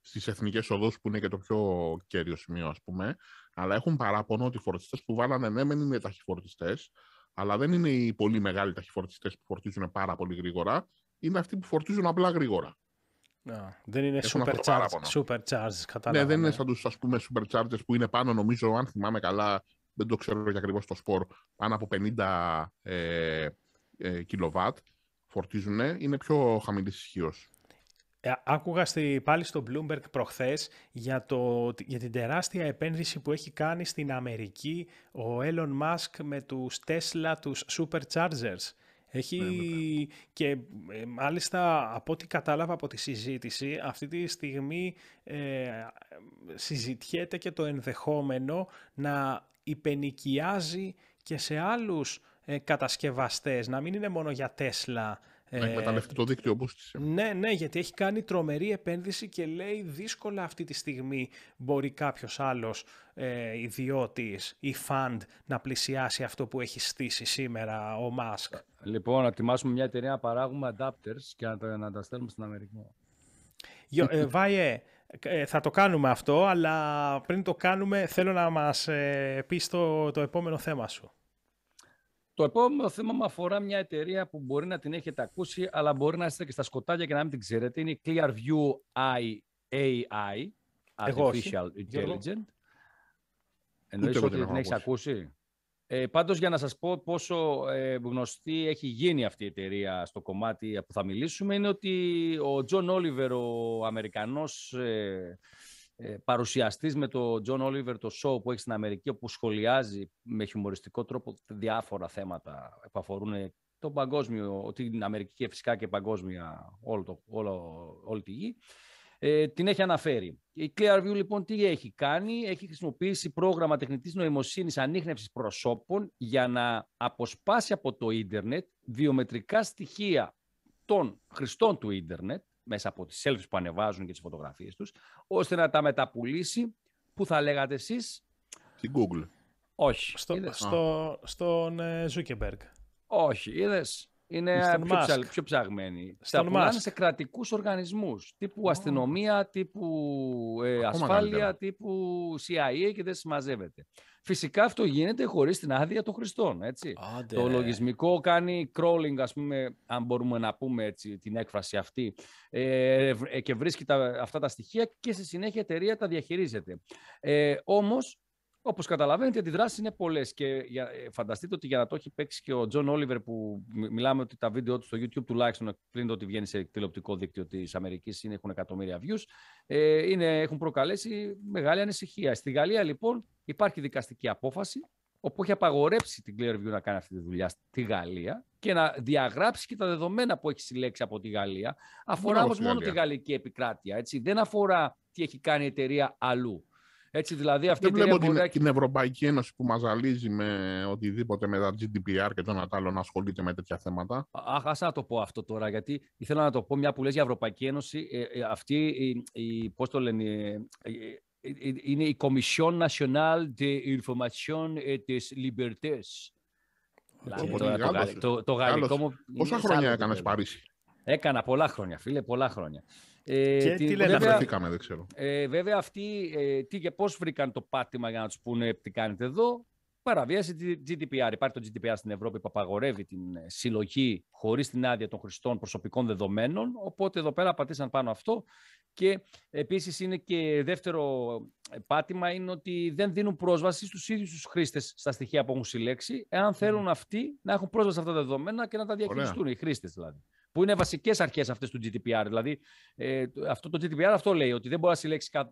στις εθνικές οδούς που είναι και το πιο κέριο σημείο, ας πούμε. Αλλά έχουν παράπονο ότι οι φορτιστές που βάλανε ναι, μεν είναι ταχυφορτιστές, αλλά δεν είναι οι πολύ μεγάλοι ταχυφορτιστές που φορτίζουν πάρα πολύ γρήγορα. Είναι αυτοί που φορτίζουν απλά γρήγορα. Να, δεν είναι supercharged super κατάλαβα. Ναι, δεν είναι ναι. σαν τους ας πούμε που είναι πάνω νομίζω, αν θυμάμαι καλά, δεν το ξέρω για ακριβώς το σπορ, πάνω από 50 ε, ε, κιλοβάτ φορτίζουν, είναι πιο χαμηλής ισχύως. Ε, άκουγα στη, πάλι στο Bloomberg προχθές για, το, για την τεράστια επένδυση που έχει κάνει στην Αμερική ο Elon Musk με τους Τέσλα, τους Superchargers. Έχει ναι, και ε, μάλιστα από ό,τι κατάλαβα από τη συζήτηση αυτή τη στιγμή ε, συζητιέται και το ενδεχόμενο να υπενικιάζει και σε άλλους ε, κατασκευαστές, να μην είναι μόνο για Tesla να ε, εκμεταλλευτεί το δίκτυο όπως της. Ναι, ναι, γιατί έχει κάνει τρομερή επένδυση και λέει δύσκολα αυτή τη στιγμή μπορεί κάποιος άλλος ε, ιδιώτης ή φαντ να πλησιάσει αυτό που έχει στήσει σήμερα ο Μάσκ. Λοιπόν, να ετοιμάσουμε μια εταιρεία να παράγουμε adapters και να, τα στέλνουμε στην Αμερική. Ε, Βάιε, ε, θα το κάνουμε αυτό, αλλά πριν το κάνουμε θέλω να μας πεις το, το επόμενο θέμα σου. Το επόμενο θέμα μου αφορά μια εταιρεία που μπορεί να την έχετε ακούσει, αλλά μπορεί να είστε και στα σκοτάδια και να μην την ξέρετε. Είναι η Clearview AI, Artificial Intelligent. Εννοείς ότι την έχεις ακούσει. Ε, πάντως, για να σας πω πόσο ε, γνωστή έχει γίνει αυτή η εταιρεία στο κομμάτι που θα μιλήσουμε, είναι ότι ο Τζον Όλιβερ, ο Αμερικανός... Ε, ε, παρουσιαστής με τον John Oliver το show που έχεις στην Αμερική όπου σχολιάζει με χιουμοριστικό τρόπο διάφορα θέματα που αφορούν το παγκόσμιο, την Αμερική και φυσικά και παγκόσμια όλο το, όλο, όλη τη γη, ε, την έχει αναφέρει. Η Clearview λοιπόν τι έχει κάνει, έχει χρησιμοποιήσει πρόγραμμα τεχνητής νοημοσύνης ανείχνευσης προσώπων για να αποσπάσει από το ίντερνετ βιομετρικά στοιχεία των χρηστών του ίντερνετ, μέσα από τις selfies που ανεβάζουν και τις φωτογραφίες τους, ώστε να τα μεταπουλήσει. Πού θα λέγατε εσείς? Στην Google. Όχι. Στο, στο, στον Ζούκεμπεργκ. Όχι, είδες. Είναι πιο, πιο, ψαγμένοι. Στα πουλάνε σε κρατικούς οργανισμούς, τύπου αστυνομία, τύπου ε, ασφάλεια, τύπου CIA και δεν συμμαζεύεται. Φυσικά αυτό γίνεται χωρίς την άδεια των χρηστών. Έτσι. Το λογισμικό κάνει crawling, ας πούμε, αν μπορούμε να πούμε έτσι, την έκφραση αυτή, ε, ε και βρίσκει τα, αυτά τα στοιχεία και στη συνέχεια η εταιρεία τα διαχειρίζεται. Ε, Όμως Όπως καταλαβαίνετε, οι αντιδράσεις είναι πολλές. Και για, ε, φανταστείτε ότι για να το έχει παίξει και ο Τζον Όλιβερ, που μιλάμε ότι τα βίντεο του στο YouTube τουλάχιστον πριν το ότι βγαίνει σε τηλεοπτικό δίκτυο της Αμερικής έχουν εκατομμύρια views, ε, είναι, έχουν προκαλέσει μεγάλη ανησυχία. Στη Γαλλία, λοιπόν, υπάρχει δικαστική απόφαση όπου έχει απαγορέψει την Clearview να κάνει αυτή τη δουλειά στη Γαλλία και να διαγράψει και τα δεδομένα που έχει συλλέξει από τη Γαλλία. Αφορά όμω μόνο τη γαλλική επικράτεια. Έτσι. Δεν αφορά τι έχει κάνει η εταιρεία αλλού. Έτσι δηλαδή αυτή Δεν βλέπω την, Ευρωπαϊκή Ένωση που μαζαλίζει με οτιδήποτε με τα GDPR και τον Ατάλλο να ασχολείται με τέτοια θέματα. Αχ, ας να το πω αυτό τώρα, γιατί ήθελα να το πω μια που λες για Ευρωπαϊκή Ένωση. Ε, ε, αυτή, η, η, πώς το λένε, ε, ε είναι η Commission Nationale de Information et des Libertés. το, Πόσα χρόνια έκανες Παρίσι. Έκανα πολλά χρόνια, φίλε, πολλά χρόνια. Ε, και τι λένε, βέβαια, δεν ξέρω. Ε, βέβαια αυτοί ε, τι και πώς βρήκαν το πάτημα για να τους πούνε τι κάνετε εδώ. Παραβίασε τη GDPR. Υπάρχει το GDPR στην Ευρώπη που απαγορεύει την ε, συλλογή χωρίς την άδεια των χρηστών προσωπικών δεδομένων. Οπότε εδώ πέρα πατήσαν πάνω αυτό. Και επίσης είναι και δεύτερο πάτημα είναι ότι δεν δίνουν πρόσβαση στους ίδιους τους χρήστες στα στοιχεία που έχουν συλλέξει, εάν θέλουν αυτοί να έχουν πρόσβαση σε αυτά τα δεδομένα και να τα διαχειριστούν, οι χρήστες δηλαδή που είναι βασικές αρχές αυτές του GDPR. Δηλαδή, ε, αυτό το GDPR αυτό λέει, ότι δεν μπορεί να συλλέξεις κά-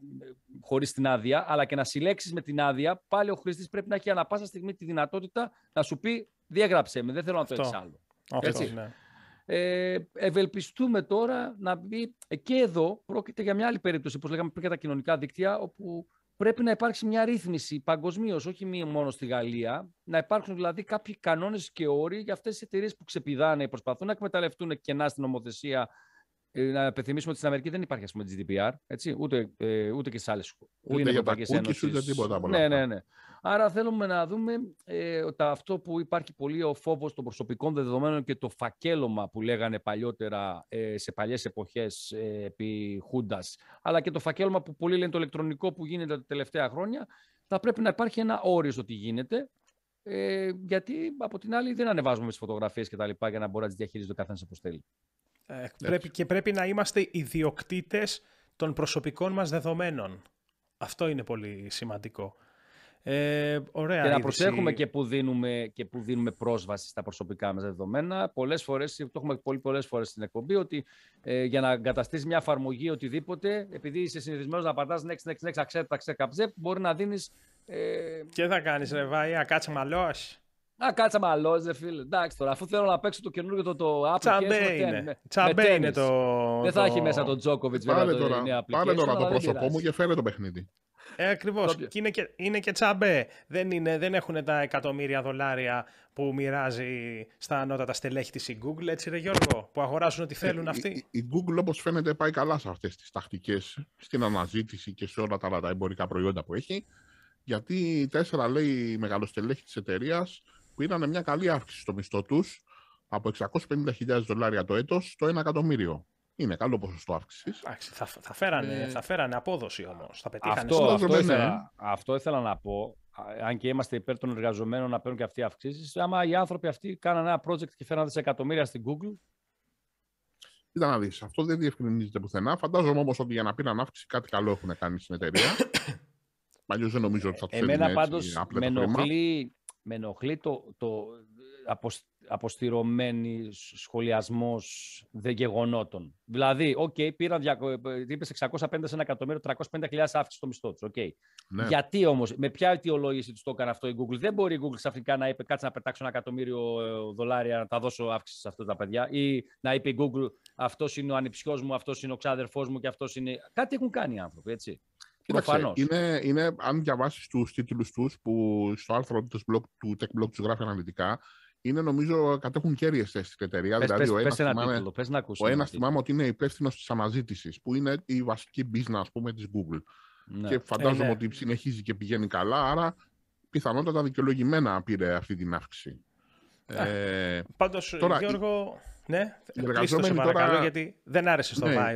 χωρίς την άδεια, αλλά και να συλλέξεις με την άδεια, πάλι ο χρήστη πρέπει να έχει ανα πάσα στιγμή τη δυνατότητα να σου πει: Διαγράψε με, δεν θέλω να το έχει άλλο. Αυτό, ναι. Ε, ευελπιστούμε τώρα να μπει. Ε, και εδώ πρόκειται για μια άλλη περίπτωση, όπως λέγαμε πριν για τα κοινωνικά δίκτυα, όπου πρέπει να υπάρξει μια ρύθμιση παγκοσμίως, όχι μόνο στη Γαλλία, να υπάρχουν δηλαδή κάποιοι κανόνες και όροι για αυτές τις εταιρείες που ξεπηδάνε, προσπαθούν να εκμεταλλευτούν κενά στην νομοθεσία ε, να υπενθυμίσουμε ότι στην Αμερική δεν υπάρχει ας πούμε, GDPR, έτσι, ούτε, ε, ούτε και σε άλλες ούτε για τα κούκκις, ούτε τίποτα από ναι, ναι, ναι. Άρα θέλουμε να δούμε ε, ότι αυτό που υπάρχει πολύ ο φόβος των προσωπικών δεδομένων και το φακέλωμα που λέγανε παλιότερα ε, σε παλιές εποχές ε, επί Χούντας, αλλά και το φακέλωμα που πολλοί λένε το ηλεκτρονικό που γίνεται τα τελευταία χρόνια, θα πρέπει να υπάρχει ένα όριο στο τι γίνεται, ε, γιατί από την άλλη δεν ανεβάζουμε τις φωτογραφίες και για να μπορεί να τις διαχειρίζεται ο καθένας θέλει. Ε, και πρέπει να είμαστε ιδιοκτήτες των προσωπικών μας δεδομένων. Αυτό είναι πολύ σημαντικό. Ε, και να προσέχουμε και που, δίνουμε, και που δίνουμε πρόσβαση στα προσωπικά μας δεδομένα. Πολλές φορές, το έχουμε πολύ πολλές φορές στην εκπομπή, ότι ε, για να εγκαταστήσεις μια εφαρμογή οτιδήποτε, επειδή είσαι συνηθισμένος να πατάς next, next, next, accept, accept, accept, μπορεί να δίνεις... Ε, και θα κάνεις ρε Βάια, κάτσε μαλλιώς. Α, κάτσα μαλώζε, φίλε. Εντάξει τώρα, αφού θέλω να παίξω το καινούργιο το, το Τσαμπέ είναι. Τσαμπέ είναι το. Δεν θα έχει μέσα τον Τζόκοβιτ βέβαια το τώρα, Πάμε τώρα το πρόσωπό μου και φέρε το παιχνίδι. Ε, Ακριβώς. Και είναι, και, και τσαμπέ. Δεν, είναι, δεν έχουν τα εκατομμύρια δολάρια που μοιράζει στα ανώτατα στελέχη της η Google, έτσι ρε Γιώργο, που αγοράζουν ό,τι ε, θέλουν ε, αυτοί. Η, η Google, όπως φαίνεται, πάει καλά σε αυτές τις τακτικές, στην αναζήτηση και σε όλα τα άλλα τα εμπορικά προϊόντα που έχει. Γιατί τέσσερα, λέει, μεγαλοστελέχη της εταιρείας πήραν μια καλή αύξηση στο μισθό τους από 650.000 δολάρια το έτος στο 1 εκατομμύριο. Είναι καλό ποσοστό αύξησης. Θα, θα, φέρανε, ε... θα φέρανε απόδοση όμως. Θα πετύχανε αυτό, αυτό, αυτό, ήθελα, αυτό ήθελα να πω. Αν και είμαστε υπέρ των εργαζομένων να παίρνουν και αυτοί αυξήσεις, άμα οι άνθρωποι αυτοί κάνανε ένα project και φέρανε δισεκατομμύρια στην Google, Κοίτα να δεις. Αυτό δεν διευκρινίζεται πουθενά. Φαντάζομαι όμως ότι για να πήραν αύξηση κάτι καλό έχουν κάνει στην εταιρεία. Παλιώ δεν νομίζω ότι θα τους Εμένα πάντω με ενοχλεί με ενοχλεί το, το αποστηρωμένη αποστηρωμένο δε γεγονότων. Δηλαδή, οκ, πήραν ε, 650 σε ένα εκατομμύριο, 350.000 αύξηση στο μισθό του. Okay. Ναι. Γιατί όμως, με ποια αιτιολόγηση τους το έκανε αυτό η Google. Δεν μπορεί η Google ξαφνικά να είπε κάτσε να πετάξω ένα εκατομμύριο ε, δολάρια να τα δώσω αύξηση σε αυτά τα παιδιά ή να είπε η Google αυτός είναι ο ανυψιό μου, αυτός είναι ο ξάδερφός μου και αυτός είναι... Κάτι έχουν κάνει οι άνθρωποι, έτσι είναι, είναι, αν διαβάσεις τους τίτλους τους που στο άρθρο του blog, του tech blog τους γράφει αναλυτικά, είναι νομίζω κατέχουν κέρυε θέσεις στην εταιρεία. Πες, δηλαδή, θυμάμαι, θυμάμαι ότι είναι υπεύθυνος της αναζήτησης, που είναι η βασική business, της Google. Ναι. Και φαντάζομαι ε, ναι. ότι συνεχίζει και πηγαίνει καλά, άρα πιθανότατα δικαιολογημένα πήρε αυτή την αύξηση. ε, πάντως, Γιώργο, ναι, εργαζόμενοι τώρα... γιατί δεν άρεσε στο ναι.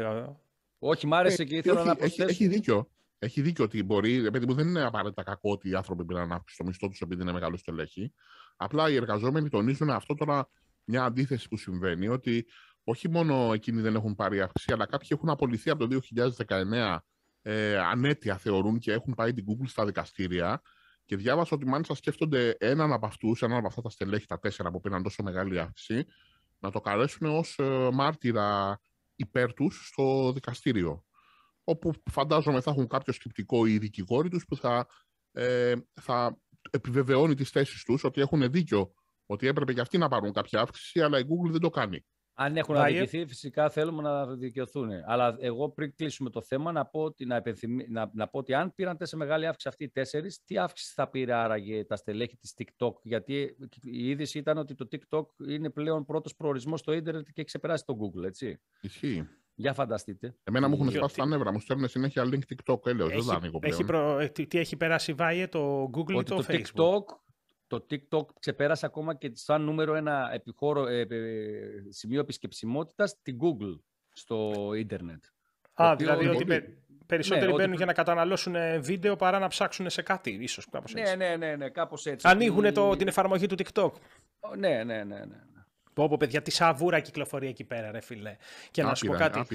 Όχι, μ' άρεσε ε, και ήθελα να προσθέσω. Έχει, έχει δίκιο. Έχει δίκιο ότι μπορεί, επειδή που δεν είναι απαραίτητα κακό ότι οι άνθρωποι πήραν αύξηση στο μισθό τους επειδή είναι μεγάλο στελέχη. Απλά οι εργαζόμενοι τονίζουν αυτό τώρα μια αντίθεση που συμβαίνει, ότι όχι μόνο εκείνοι δεν έχουν πάρει αύξηση, αλλά κάποιοι έχουν απολυθεί από το 2019 ε, ανέτεια θεωρούν και έχουν πάει την Google στα δικαστήρια. Και διάβασα ότι μάλιστα σκέφτονται έναν από αυτούς, έναν από αυτά τα στελέχη, τα τέσσερα που πήραν τόσο μεγάλη αύξηση, να το καλέσουν ως ε, μάρτυρα υπέρ τους στο δικαστήριο όπου φαντάζομαι θα έχουν κάποιο σκεπτικό ή δικηγόροι τους που θα, ε, θα επιβεβαιώνει τις θέσεις τους ότι έχουν δίκιο, ότι έπρεπε και αυτοί να πάρουν κάποια αύξηση, αλλά η Google δεν το κάνει. Αν έχουν αρνηθεί, φυσικά θέλουμε να δικαιωθούν. Αλλά εγώ πριν κλείσουμε το θέμα, να πω ότι, να να, να αν πήραν τέσσερα μεγάλη αύξηση αυτοί οι τέσσερις, τι αύξηση θα πήρε άραγε τα στελέχη της TikTok. Γιατί η είδηση ήταν ότι το TikTok είναι πλέον πρώτος προορισμός στο Ιντερνετ και έχει ξεπεράσει τον Google, έτσι. Ισχύει. Για φανταστείτε. Εμένα μου έχουν σπάσει τα νεύρα, μου στέλνουν συνέχεια link TikTok. Έλεω, δεν θα Έχει προ... Ε, τι έχει περάσει, Βάιε, το Google ή το, το Facebook. TikTok, το TikTok ξεπέρασε ακόμα και σαν νούμερο ένα επιχώρο, ε, ε σημείο επισκεψιμότητας την Google στο ίντερνετ. Α, δηλαδή ότι περισσότεροι ναι, μπαίνουν για να καταναλώσουν ε, βίντεο παρά να ψάξουν σε κάτι, ίσως κάπως ναι, έτσι. Ναι, ναι, ναι, ναι έτσι. Ανοίγουν το, την εφαρμογή του TikTok. Ναι, ναι, ναι. ναι πω, παιδιά, τι σαβούρα κυκλοφορεί εκεί πέρα, ρε φίλε. Και να σου πω κάτι.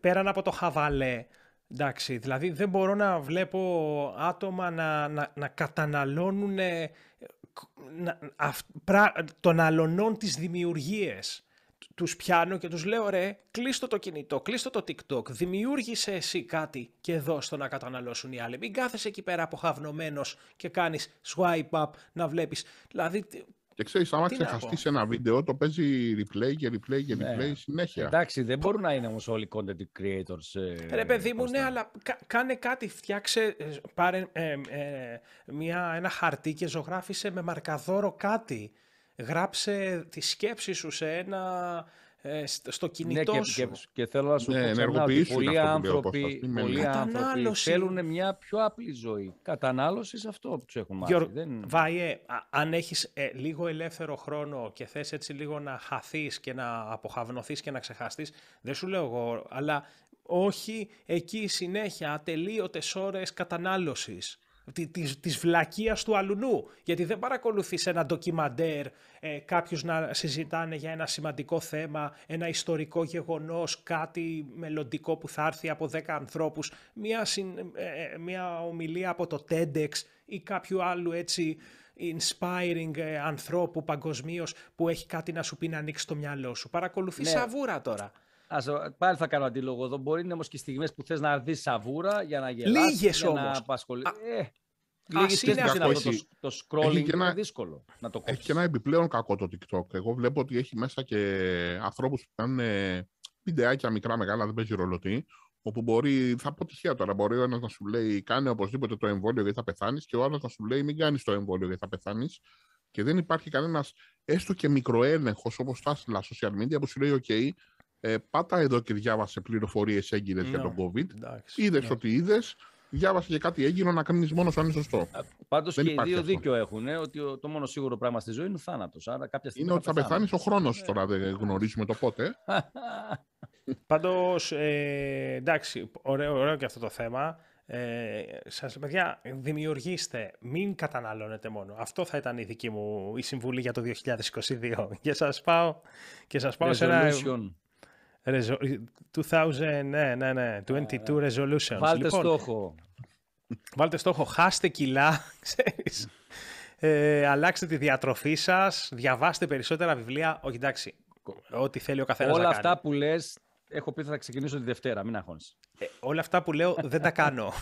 πέραν από το χαβαλέ, εντάξει, δηλαδή δεν μπορώ να βλέπω άτομα να, να, να καταναλώνουν να, αυ, πρα, τον αλωνών τις δημιουργίες τους πιάνω και τους λέω ρε κλείστο το κινητό, κλείστο το TikTok, δημιούργησε εσύ κάτι και στο να καταναλώσουν οι άλλοι. Μην κάθεσαι εκεί πέρα αποχαυνομένος και κάνεις swipe up να βλέπεις. Δηλαδή και ξέρεις, άμα ξεχαστείς ένα βίντεο, το παίζει replay και replay και ναι. replay συνέχεια. Εντάξει, δεν μπορούν να είναι όμως όλοι content creators. Ε, Ρε παιδί μου, ναι, αλλά κάνε κάτι. Φτιάξε, ε, πάρε ε, ε, μια, ένα χαρτί και ζωγράφισε με μαρκαδόρο κάτι. Γράψε τη σκέψη σου σε ένα ε, στο ναι, κινητό και, Και, θέλω να σου ναι, πω ότι πολλοί άνθρωποι, ναι. θέλουν μια πιο απλή ζωή. Κατανάλωσης σε αυτό που τους έχουν μάθει. Γιώργο, δεν... Βάιε, αν έχεις ε, λίγο ελεύθερο χρόνο και θες έτσι λίγο να χαθείς και να αποχαυνοθεί και να ξεχαστείς, δεν σου λέω εγώ, αλλά όχι εκεί συνέχεια ατελείωτες ώρες κατανάλωσης. Τη της βλακείας του αλουνού. Γιατί δεν παρακολουθείς ένα ντοκιμαντέρ, ε, κάποιους να συζητάνε για ένα σημαντικό θέμα, ένα ιστορικό γεγονός, κάτι μελλοντικό που θα έρθει από 10 ανθρώπους, μια, ε, ε, μια ομιλία από το TEDx ή κάποιου άλλου έτσι inspiring ε, ανθρώπου παγκοσμίως που έχει κάτι να σου πει να ανοίξει το μυαλό σου. Παρακολουθείς ναι. τώρα. Ας, ε, πάλι θα κάνω αντίλογο εδώ. Μπορεί να όμως και στιγμές που θες να δει σαβούρα για να γελάσεις. Λίγες όμω. Να απασχολεί. Ε, είναι αυτό το, scrolling είναι δύσκολο να το κόψεις. Έχει και ένα επιπλέον κακό το TikTok. Εγώ βλέπω ότι έχει μέσα και ανθρώπους που κάνουν ε, βιντεάκια μικρά, μεγάλα, δεν παίζει ρόλο όπου μπορεί, θα πω τυχαία τώρα, μπορεί ο ένας να σου λέει κάνε οπωσδήποτε το εμβόλιο γιατί θα πεθάνεις και ο άλλος να σου λέει μην κάνεις το εμβόλιο γιατί θα πεθάνεις. Και δεν υπάρχει κανένας έστω και μικροέλεγχος όπως τα social media που σου λέει: OK, ε, πάτα εδώ και διάβασε πληροφορίες έγκυρε για ναι, τον COVID. Είδες ναι. ότι είδες, διάβασε και κάτι έγκυρο να κάνεις μόνος αν είναι σωστό. Ε, Πάντως και οι δύο δίκιο έχουν ε, ότι το μόνο σίγουρο πράγμα στη ζωή είναι ο θάνατος. Είναι ότι θα πεθάνεις ο χρόνος ε. τώρα, δεν γνωρίζουμε το πότε. Πάντως, ε, εντάξει, ωραίο, ωραίο και αυτό το θέμα. Ε, σας, παιδιά, δημιουργήστε, μην καταναλώνετε μόνο. Αυτό θα ήταν η δική μου η συμβουλή για το 2022. Και σας πάω, και σας πάω σε ένα... 2000, ναι, ναι, ναι, 22 ε, resolutions. Βάλτε λοιπόν, στόχο. Βάλτε στόχο, χάστε κιλά, ξέρεις. Ε, αλλάξτε τη διατροφή σας, διαβάστε περισσότερα βιβλία. Όχι, εντάξει, ό,τι θέλει ο καθένας Όλα να κάνει. αυτά που λες, έχω πει θα ξεκινήσω τη Δευτέρα, μην αγχώνεις. Ε, όλα αυτά που λέω δεν τα κάνω.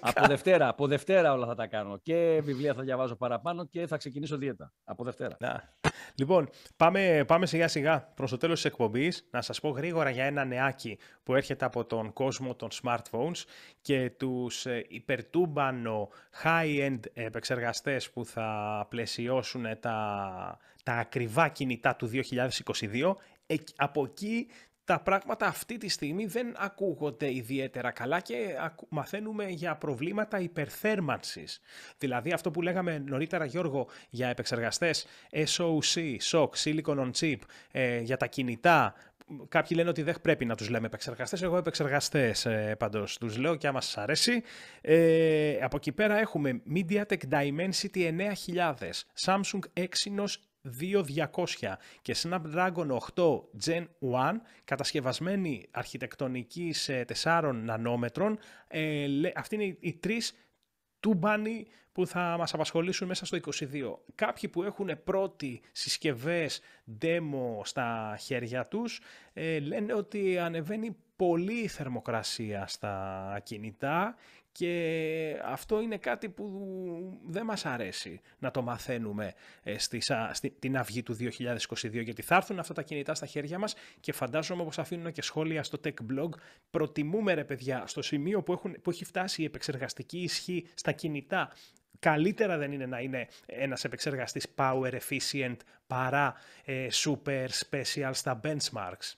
Από Δευτέρα, από Δευτέρα όλα θα τα κάνω. Και βιβλία θα διαβάζω παραπάνω και θα ξεκινήσω δίαιτα. Από Δευτέρα. Να. Λοιπόν, πάμε, πάμε σιγά σιγά προς το τέλος της εκπομπής. Να σας πω γρήγορα για ένα νεάκι που έρχεται από τον κόσμο των smartphones και τους ε, υπερτούμπανο high-end επεξεργαστές που θα πλαισιώσουν τα, τα ακριβά κινητά του 2022. από εκεί τα πράγματα αυτή τη στιγμή δεν ακούγονται ιδιαίτερα καλά και μαθαίνουμε για προβλήματα υπερθέρμανσης. Δηλαδή αυτό που λέγαμε νωρίτερα Γιώργο για επεξεργαστές SOC, SOC, Silicon on Chip, ε, για τα κινητά, Κάποιοι λένε ότι δεν πρέπει να τους λέμε επεξεργαστές, εγώ επεξεργαστές ε, πάντως τους λέω και άμα σας αρέσει. Ε, από εκεί πέρα έχουμε MediaTek Dimensity 9000, Samsung Exynos 2200 και Snapdragon 8 Gen 1 κατασκευασμένη αρχιτεκτονική σε 4 νανόμετρων. Ε, αυτοί είναι οι τρεις μπάνι που θα μας απασχολήσουν μέσα στο 22. Κάποιοι που έχουν πρώτοι συσκευές demo στα χέρια τους ε, λένε ότι ανεβαίνει πολύ η θερμοκρασία στα κινητά και αυτό είναι κάτι που δεν μας αρέσει να το μαθαίνουμε ε, στη, την αυγή του 2022 γιατί θα έρθουν αυτά τα κινητά στα χέρια μας και φαντάζομαι όπως αφήνουν και σχόλια στο tech blog προτιμούμε ρε παιδιά στο σημείο που, έχουν, που έχει φτάσει η επεξεργαστική ισχύ στα κινητά Καλύτερα δεν είναι να είναι ένας επεξεργαστής power efficient παρά ε, super special στα benchmarks.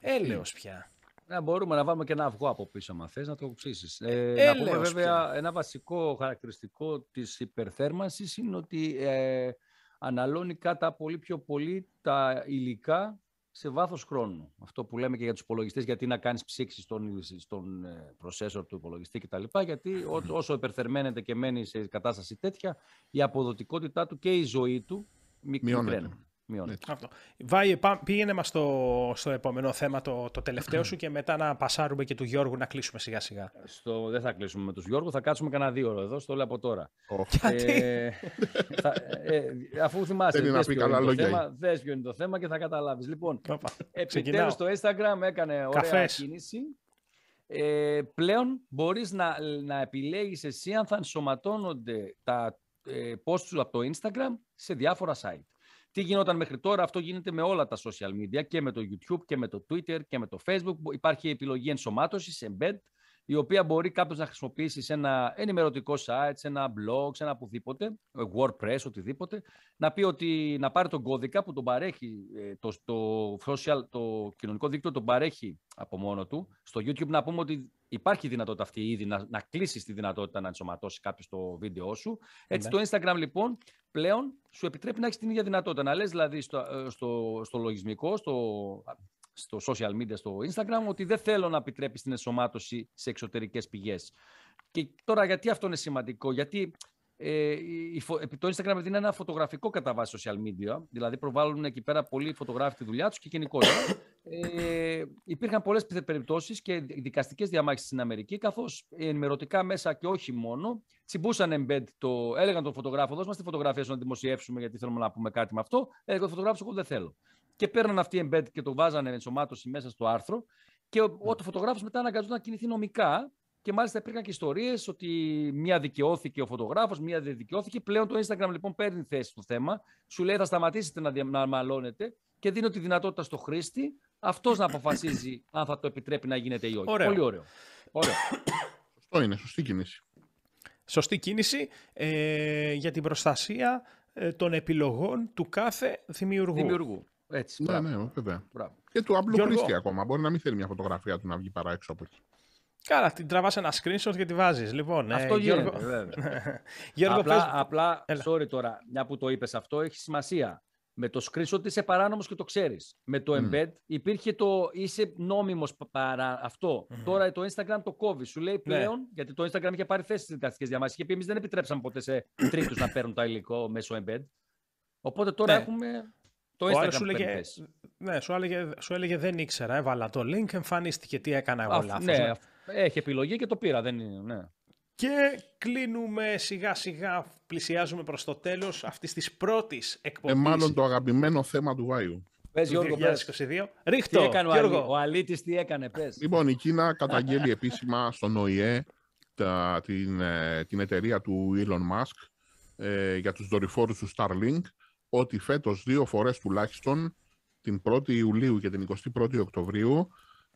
Έλεος πια. Να ε, μπορούμε να βάλουμε και ένα αυγό από πίσω, αν θες, να το ψήσεις. Ε, να πούμε βέβαια, ένα βασικό χαρακτηριστικό της υπερθέρμανσης είναι ότι ε, αναλώνει κατά πολύ πιο πολύ τα υλικά σε βάθος χρόνου. Αυτό που λέμε και για τους υπολογιστές, γιατί να κάνεις ψήξη στον, στον προσέσορ ε, του υπολογιστή κτλ. Γιατί όσο υπερθερμαίνεται και μένει σε κατάσταση τέτοια, η αποδοτικότητά του και η ζωή του μικρή πήγαινε μας στο, στο επόμενο θέμα, το, το τελευταίο σου, και μετά να πασάρουμε και του Γιώργου να κλείσουμε σιγά σιγά. δεν θα κλείσουμε με τους Γιώργου, θα κάτσουμε κανένα δύο εδώ, στο λέω από τώρα. Ε, θα, ε, αφού θυμάσαι, Το θέμα, δες ποιο είναι το θέμα και θα καταλάβεις. Λοιπόν, επιτέλους το Instagram έκανε ωραία Καφές. κίνηση. Ε, πλέον μπορείς να, να επιλέγεις εσύ αν θα ενσωματώνονται τα ε, posts από το Instagram σε διάφορα site. Τι γινόταν μέχρι τώρα, αυτό γίνεται με όλα τα social media και με το YouTube και με το Twitter και με το Facebook. Υπάρχει επιλογή ενσωμάτωσης, embed, η οποία μπορεί κάποιος να χρησιμοποιήσει σε ένα ενημερωτικό site, σε ένα blog, σε ένα οπουδήποτε, ε, WordPress, οτιδήποτε, να πει ότι να πάρει τον κώδικα που τον παρέχει ε, το, το, social, το κοινωνικό δίκτυο, τον παρέχει από μόνο του. Στο YouTube να πούμε ότι υπάρχει δυνατότητα αυτή ήδη να, να κλείσεις τη δυνατότητα να ενσωματώσεις κάποιος το βίντεο σου. Έτσι, ναι. το Instagram λοιπόν πλέον σου επιτρέπει να έχεις την ίδια δυνατότητα. Να λες δηλαδή στο, ε, στο, στο λογισμικό, στο, στο social media, στο Instagram, ότι δεν θέλω να επιτρέπεις την ενσωμάτωση σε εξωτερικές πηγές. Και τώρα, γιατί αυτό είναι σημαντικό, Γιατί ε, το Instagram είναι ένα φωτογραφικό κατά βάση social media, δηλαδή προβάλλουν εκεί πέρα πολλοί φωτογράφοι τη δουλειά τους και γενικότερα. Ε, υπήρχαν πολλές περιπτώσεις και δικαστικές διαμάχες στην Αμερική, καθώς ενημερωτικά μέσα και όχι μόνο τσιμπούσαν embed το. Έλεγαν τον φωτογράφο, δώσ' μας τη φωτογραφία σου να δημοσιεύσουμε, γιατί θέλουμε να πούμε κάτι με αυτό. Έλεγαν ε, τον φωτογράφος, εγώ δεν θέλω. Και παίρναν αυτή embed και το βάζανε ενσωμάτωση μέσα στο άρθρο. Και ο, ο ναι. φωτογράφος μετά αναγκαζόταν να κινηθεί νομικά και μάλιστα υπήρχαν και ιστορίες ότι μία δικαιώθηκε ο φωτογράφος, μία δεν δικαιώθηκε. Πλέον το Instagram λοιπόν παίρνει θέση στο θέμα. Σου λέει θα σταματήσετε να, δια... μαλώνετε και δίνω τη δυνατότητα στο χρήστη αυτός να αποφασίζει αν θα το επιτρέπει να γίνεται ή όχι. Ωραίο. Πολύ ωραίο. ωραίο. Σωστό είναι, σωστή κίνηση. Σωστή κίνηση ε, για την προστασία ε, των επιλογών του κάθε δημιουργού. Δημιουργού. Έτσι. Ναι, ναι, βέβαια. Μπράβο. Και του απλού χρήστη ακόμα. Μπορεί να μην θέλει μια φωτογραφία του να βγει παρά έξω από εκεί. Καλά, την τραβάς ένα screenshot και τη βάζεις. Λοιπόν, ε, αυτό ε, γίνεται. Γιώργο... Γιώργο απλά, πες... απλά sorry τώρα, μια που το είπες αυτό, έχει σημασία. Με το screenshot είσαι παράνομος και το ξέρεις. Με το embed mm. υπήρχε το είσαι νόμιμος παρά αυτό. Τώρα το Instagram το κόβεις. Σου λέει ναι. πλέον, γιατί το Instagram είχε πάρει θέση στις δικαστικέ διαμάχες και εμείς δεν επιτρέψαμε ποτέ σε τρίτους να παίρνουν το υλικό μέσω embed. Οπότε τώρα ναι. έχουμε το Instagram σου ναι, σου έλεγε, σου έλεγε δεν ήξερα, έβαλα το link, εμφανίστηκε τι έκανα εγώ ναι, ε. Έχει επιλογή και το πήρα, δεν είναι. Ναι. Και κλείνουμε σιγά σιγά, πλησιάζουμε προς το τέλος αυτής της πρώτης εκπομπής. Ε, μάλλον το αγαπημένο θέμα του Βάιου. Πες Γιώργο, 2022. Ρίχτο, τι έκανε Γιώργο. Ο, ο Αλίτης τι έκανε, πες. Λοιπόν, η Κίνα καταγγέλει επίσημα στον ΟΗΕ τα, την, ε, την εταιρεία του Elon Musk ε, για τους δορυφόρους του Starlink ότι φέτος δύο φορές τουλάχιστον την 1η Ιουλίου και την 21η Οκτωβρίου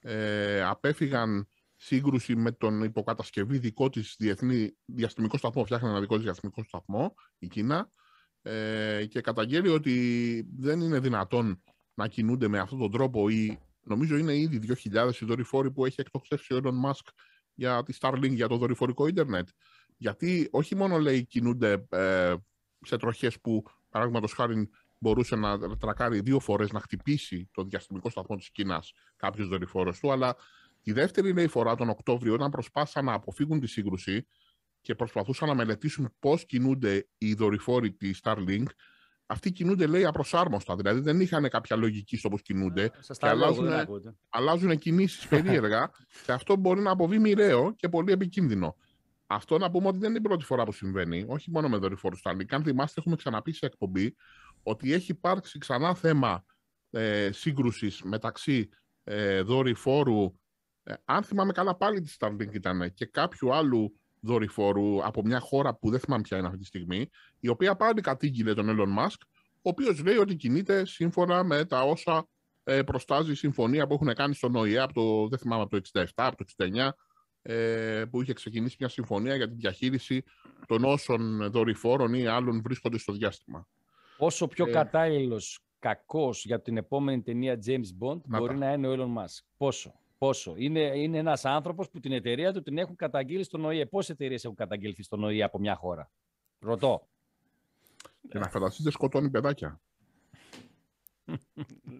ε, απέφυγαν σύγκρουση με τον υποκατασκευή δικό της διεθνή διαστημικό σταθμό, φτιάχνει ένα δικό της διαστημικό σταθμό, η Κίνα, ε, και καταγγέλει ότι δεν είναι δυνατόν να κινούνται με αυτόν τον τρόπο ή νομίζω είναι ήδη 2.000 οι δορυφόροι που έχει εκτοξεύσει ο Elon Musk για τη Starlink, για το δορυφορικό ίντερνετ. Γιατί όχι μόνο λέει κινούνται ε, σε τροχές που παράδειγματος χάρη μπορούσε να τρακάρει δύο φορές να χτυπήσει το διαστημικό σταθμό της Κίνας κάποιος δορυφόρος του, αλλά η δεύτερη λέει, φορά, τον Οκτώβριο, όταν προσπάθησαν να αποφύγουν τη σύγκρουση και προσπαθούσαν να μελετήσουν πώς κινούνται οι δορυφόροι της Starlink, αυτοί κινούνται, λέει, απροσάρμοστα. Δηλαδή δεν είχαν κάποια λογική στο πώς κινούνται. Ε, και αλλάζουν, αλλάζουν κινήσεις περίεργα και αυτό μπορεί να αποβεί μοιραίο και πολύ επικίνδυνο. Αυτό να πούμε ότι δεν είναι η πρώτη φορά που συμβαίνει, όχι μόνο με δορυφόρους Starlink. Αν θυμάστε, έχουμε ξαναπεί σε εκπομπή ότι έχει υπάρξει ξανά θέμα ε, σύγκρουσης μεταξύ ε, δορυφόρου ε, αν θυμάμαι καλά, πάλι τη Starlink ήταν και κάποιου άλλου δορυφόρου από μια χώρα που δεν θυμάμαι πια είναι αυτή τη στιγμή, η οποία πάλι κατήγγειλε τον Elon Musk, ο οποίος λέει ότι κινείται σύμφωνα με τα όσα ε, προστάζει η συμφωνία που έχουν κάνει στον ΟΗΕ από το, δεν θυμάμαι, από το 67, από το 69, ε, που είχε ξεκινήσει μια συμφωνία για την διαχείριση των όσων δορυφόρων ή άλλων βρίσκονται στο διάστημα. Όσο πιο ε, κατάλληλος κακός για την επόμενη ταινία James Bond να μπορεί να είναι ο Elon Musk. Πόσο. Πόσο. Είναι, είναι ένας άνθρωπος που την εταιρεία του την έχουν καταγγείλει στον ΟΗΕ. Πόσες εταιρείες έχουν καταγγελθεί στον ΟΗΕ από μια χώρα. Ρωτώ. Και να φανταστείτε σκοτώνει παιδάκια.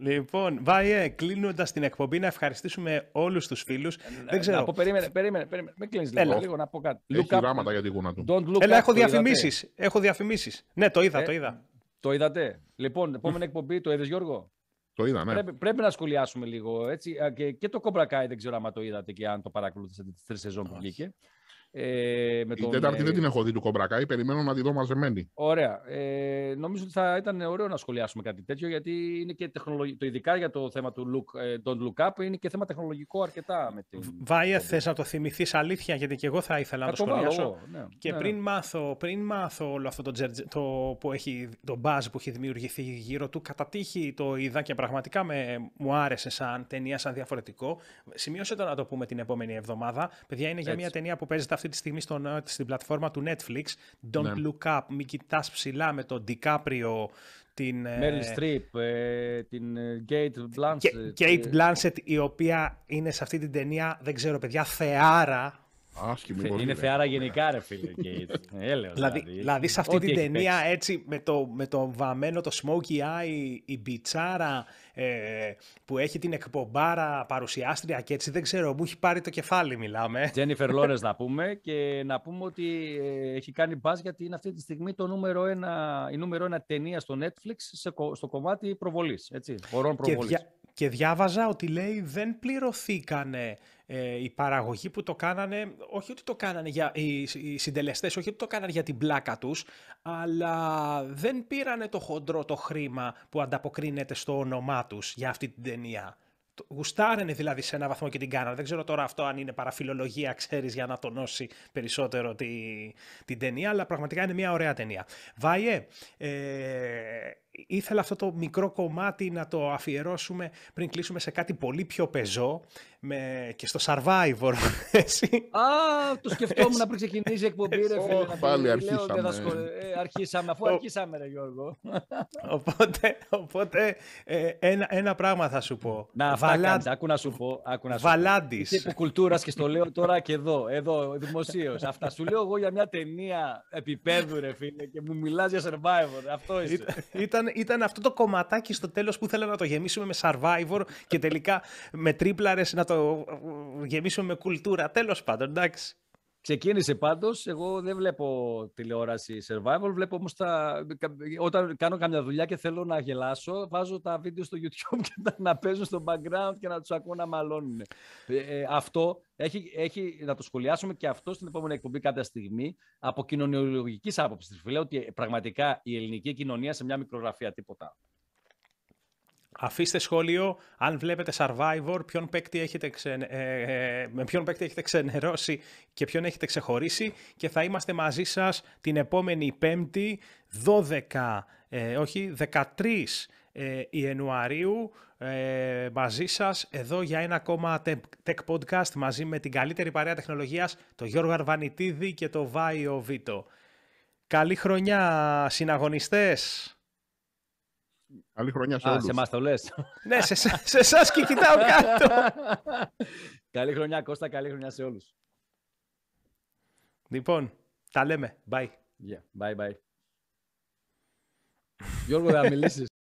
λοιπόν, Βάιε, κλείνοντας την εκπομπή, να ευχαριστήσουμε όλους τους φίλους. Ε, Δεν ξέρω. περίμενε, περίμενε, Με κλείνεις λίγο, λίγο, να πω κάτι. Έχει γράμματα για τη γούνα του. Έλα, έχω διαφημίσεις. Έχω διαφημίσεις. Ναι, το είδα, το ε, είδα. Το είδατε. Λοιπόν, επόμενη εκπομπή, το είδες Γιώργο. Το Πρέπει, πρέπει να σχολιάσουμε λίγο. Έτσι. Και, και το Cobra Kai δεν ξέρω αν το είδατε και αν το παρακολούθησατε τη τρεις σεζόν που βγήκε. Ε, με τον, η τέταρτη ε, δεν την έχω δει του Κομπρακά, περιμένω να τη δω μαζεμένη. Ωραία. Ε, νομίζω ότι θα ήταν ωραίο να σχολιάσουμε κάτι τέτοιο, γιατί είναι και τεχνολογικό. Το ειδικά για το θέμα του look, ε, Don't Look Up είναι και θέμα τεχνολογικό αρκετά. Με την... Βάια, θες να το θυμηθείς αλήθεια, γιατί και εγώ θα ήθελα να, το, σχολιάσω. ναι, και ναι. πριν, Μάθω, πριν μάθω όλο αυτό το, τζερτζε, το, που έχει, το buzz που έχει δημιουργηθεί γύρω του, κατά τύχη το είδα και πραγματικά με, μου άρεσε σαν ταινία, σαν διαφορετικό. Σημείωσε το να το πούμε την επόμενη εβδομάδα. Παιδιά, είναι για μια ταινία που παίζεται αυτή αυτή τη στιγμή στον, ε, στην πλατφόρμα του Netflix. Don't ναι. look up, μην κοιτάς ψηλά με τον Ντικάπριο, την... Ε, Meryl Streep, ε, την Kate Blanchett. Kate Blanchett, η οποία είναι σε αυτή την ταινία, δεν ξέρω παιδιά, θεάρα. Άσχημη είναι θεάρα γενικά ρε φίλε Kate. Έλεος, δηλαδή, δηλαδή, δηλαδή σε αυτή την ταινία έτσι με το, με το βαμμένο το smoky eye, η, η μπιτσάρα, ε, που έχει την εκπομπάρα παρουσιάστρια και έτσι δεν ξέρω, μου έχει πάρει το κεφάλι μιλάμε. Τζένιφερ Λόρες να πούμε και να πούμε ότι ε, έχει κάνει μπας γιατί είναι αυτή τη στιγμή το νούμερο ένα, η νούμερο ένα ταινία στο Netflix σε, στο κομμάτι προβολής, έτσι, χωρών προβολής. Και, και διάβαζα ότι λέει δεν πληρωθήκανε ε, οι παραγωγοί που το κάνανε, όχι ότι το κάνανε για, οι, οι συντελεστές, όχι ότι το κάνανε για την πλάκα τους, αλλά δεν πήρανε το χοντρό το χρήμα που ανταποκρίνεται στο όνομά τους για αυτή την ταινία. Γουστάρανε δηλαδή σε ένα βαθμό και την κάνανε. Δεν ξέρω τώρα αυτό αν είναι παραφιλολογία, ξέρεις, για να τονώσει περισσότερο τη, την ταινία, αλλά πραγματικά είναι μια ωραία ταινία. Βάιε, ε, ήθελα αυτό το μικρό κομμάτι να το αφιερώσουμε πριν κλείσουμε σε κάτι πολύ πιο πεζό με, και στο Survivor. Α, το σκεφτόμουν να πριν ξεκινήσει η εκπομπή, ρε φίλε. πάλι αρχίσαμε. ε, αρχίσαμε, αφού αρχίσαμε, ρε Γιώργο. Οπότε, οπότε ε, ένα, ένα πράγμα θα σου πω. Να, άκου να σου πω. να Βαλάντης. Είσαι κουλτούρας και στο λέω τώρα και εδώ, εδώ, δημοσίως. Αυτά σου λέω εγώ για μια ταινία επίπεδου, ρε φίλε, και μου μιλάς για Survivor. Αυτό είσαι. Ήταν, ήταν, αυτό το κομματάκι στο τέλος που ήθελα να το γεμίσουμε με Survivor και τελικά με τρίπλαρες να το το ε, γεμίσουμε με κουλτούρα. Τέλος πάντων, εντάξει. Ξεκίνησε πάντως. Εγώ δεν βλέπω τηλεόραση survival. Βλέπω όμως τα. Όταν κάνω καμιά δουλειά και θέλω να γελάσω, βάζω τα βίντεο στο YouTube και τα να παίζουν στο background και να τους ακούω να μαλώνουν. Ε, ε, αυτό έχει, έχει, να το σχολιάσουμε και αυτό στην επόμενη εκπομπή κάποια στιγμή από κοινωνιολογικής άποψης. Λέω ότι πραγματικά η ελληνική κοινωνία σε μια μικρογραφία τίποτα. Αφήστε σχόλιο αν βλέπετε Survivor, ποιον παίκτη έχετε με ε, ε, ε, ποιον παίκτη έχετε ξενερώσει και ποιον έχετε ξεχωρίσει και θα είμαστε μαζί σας την επόμενη Πέμπτη 12, όχι 13 Ιανουαρίου μαζί σας εδώ για ένα ακόμα tech podcast μαζί με την καλύτερη παρέα τεχνολογίας, το Γιώργο Αρβανιτίδη και το Βάιο Βίτο. Καλή χρονιά συναγωνιστές! Καλή χρονιά σε όλους. σε εμάς το λες. ναι, σε, σε και κοιτάω κάτω. καλή χρονιά Κώστα, καλή χρονιά σε όλους. Λοιπόν, τα λέμε. Bye. Yeah, bye bye. Γιώργο, θα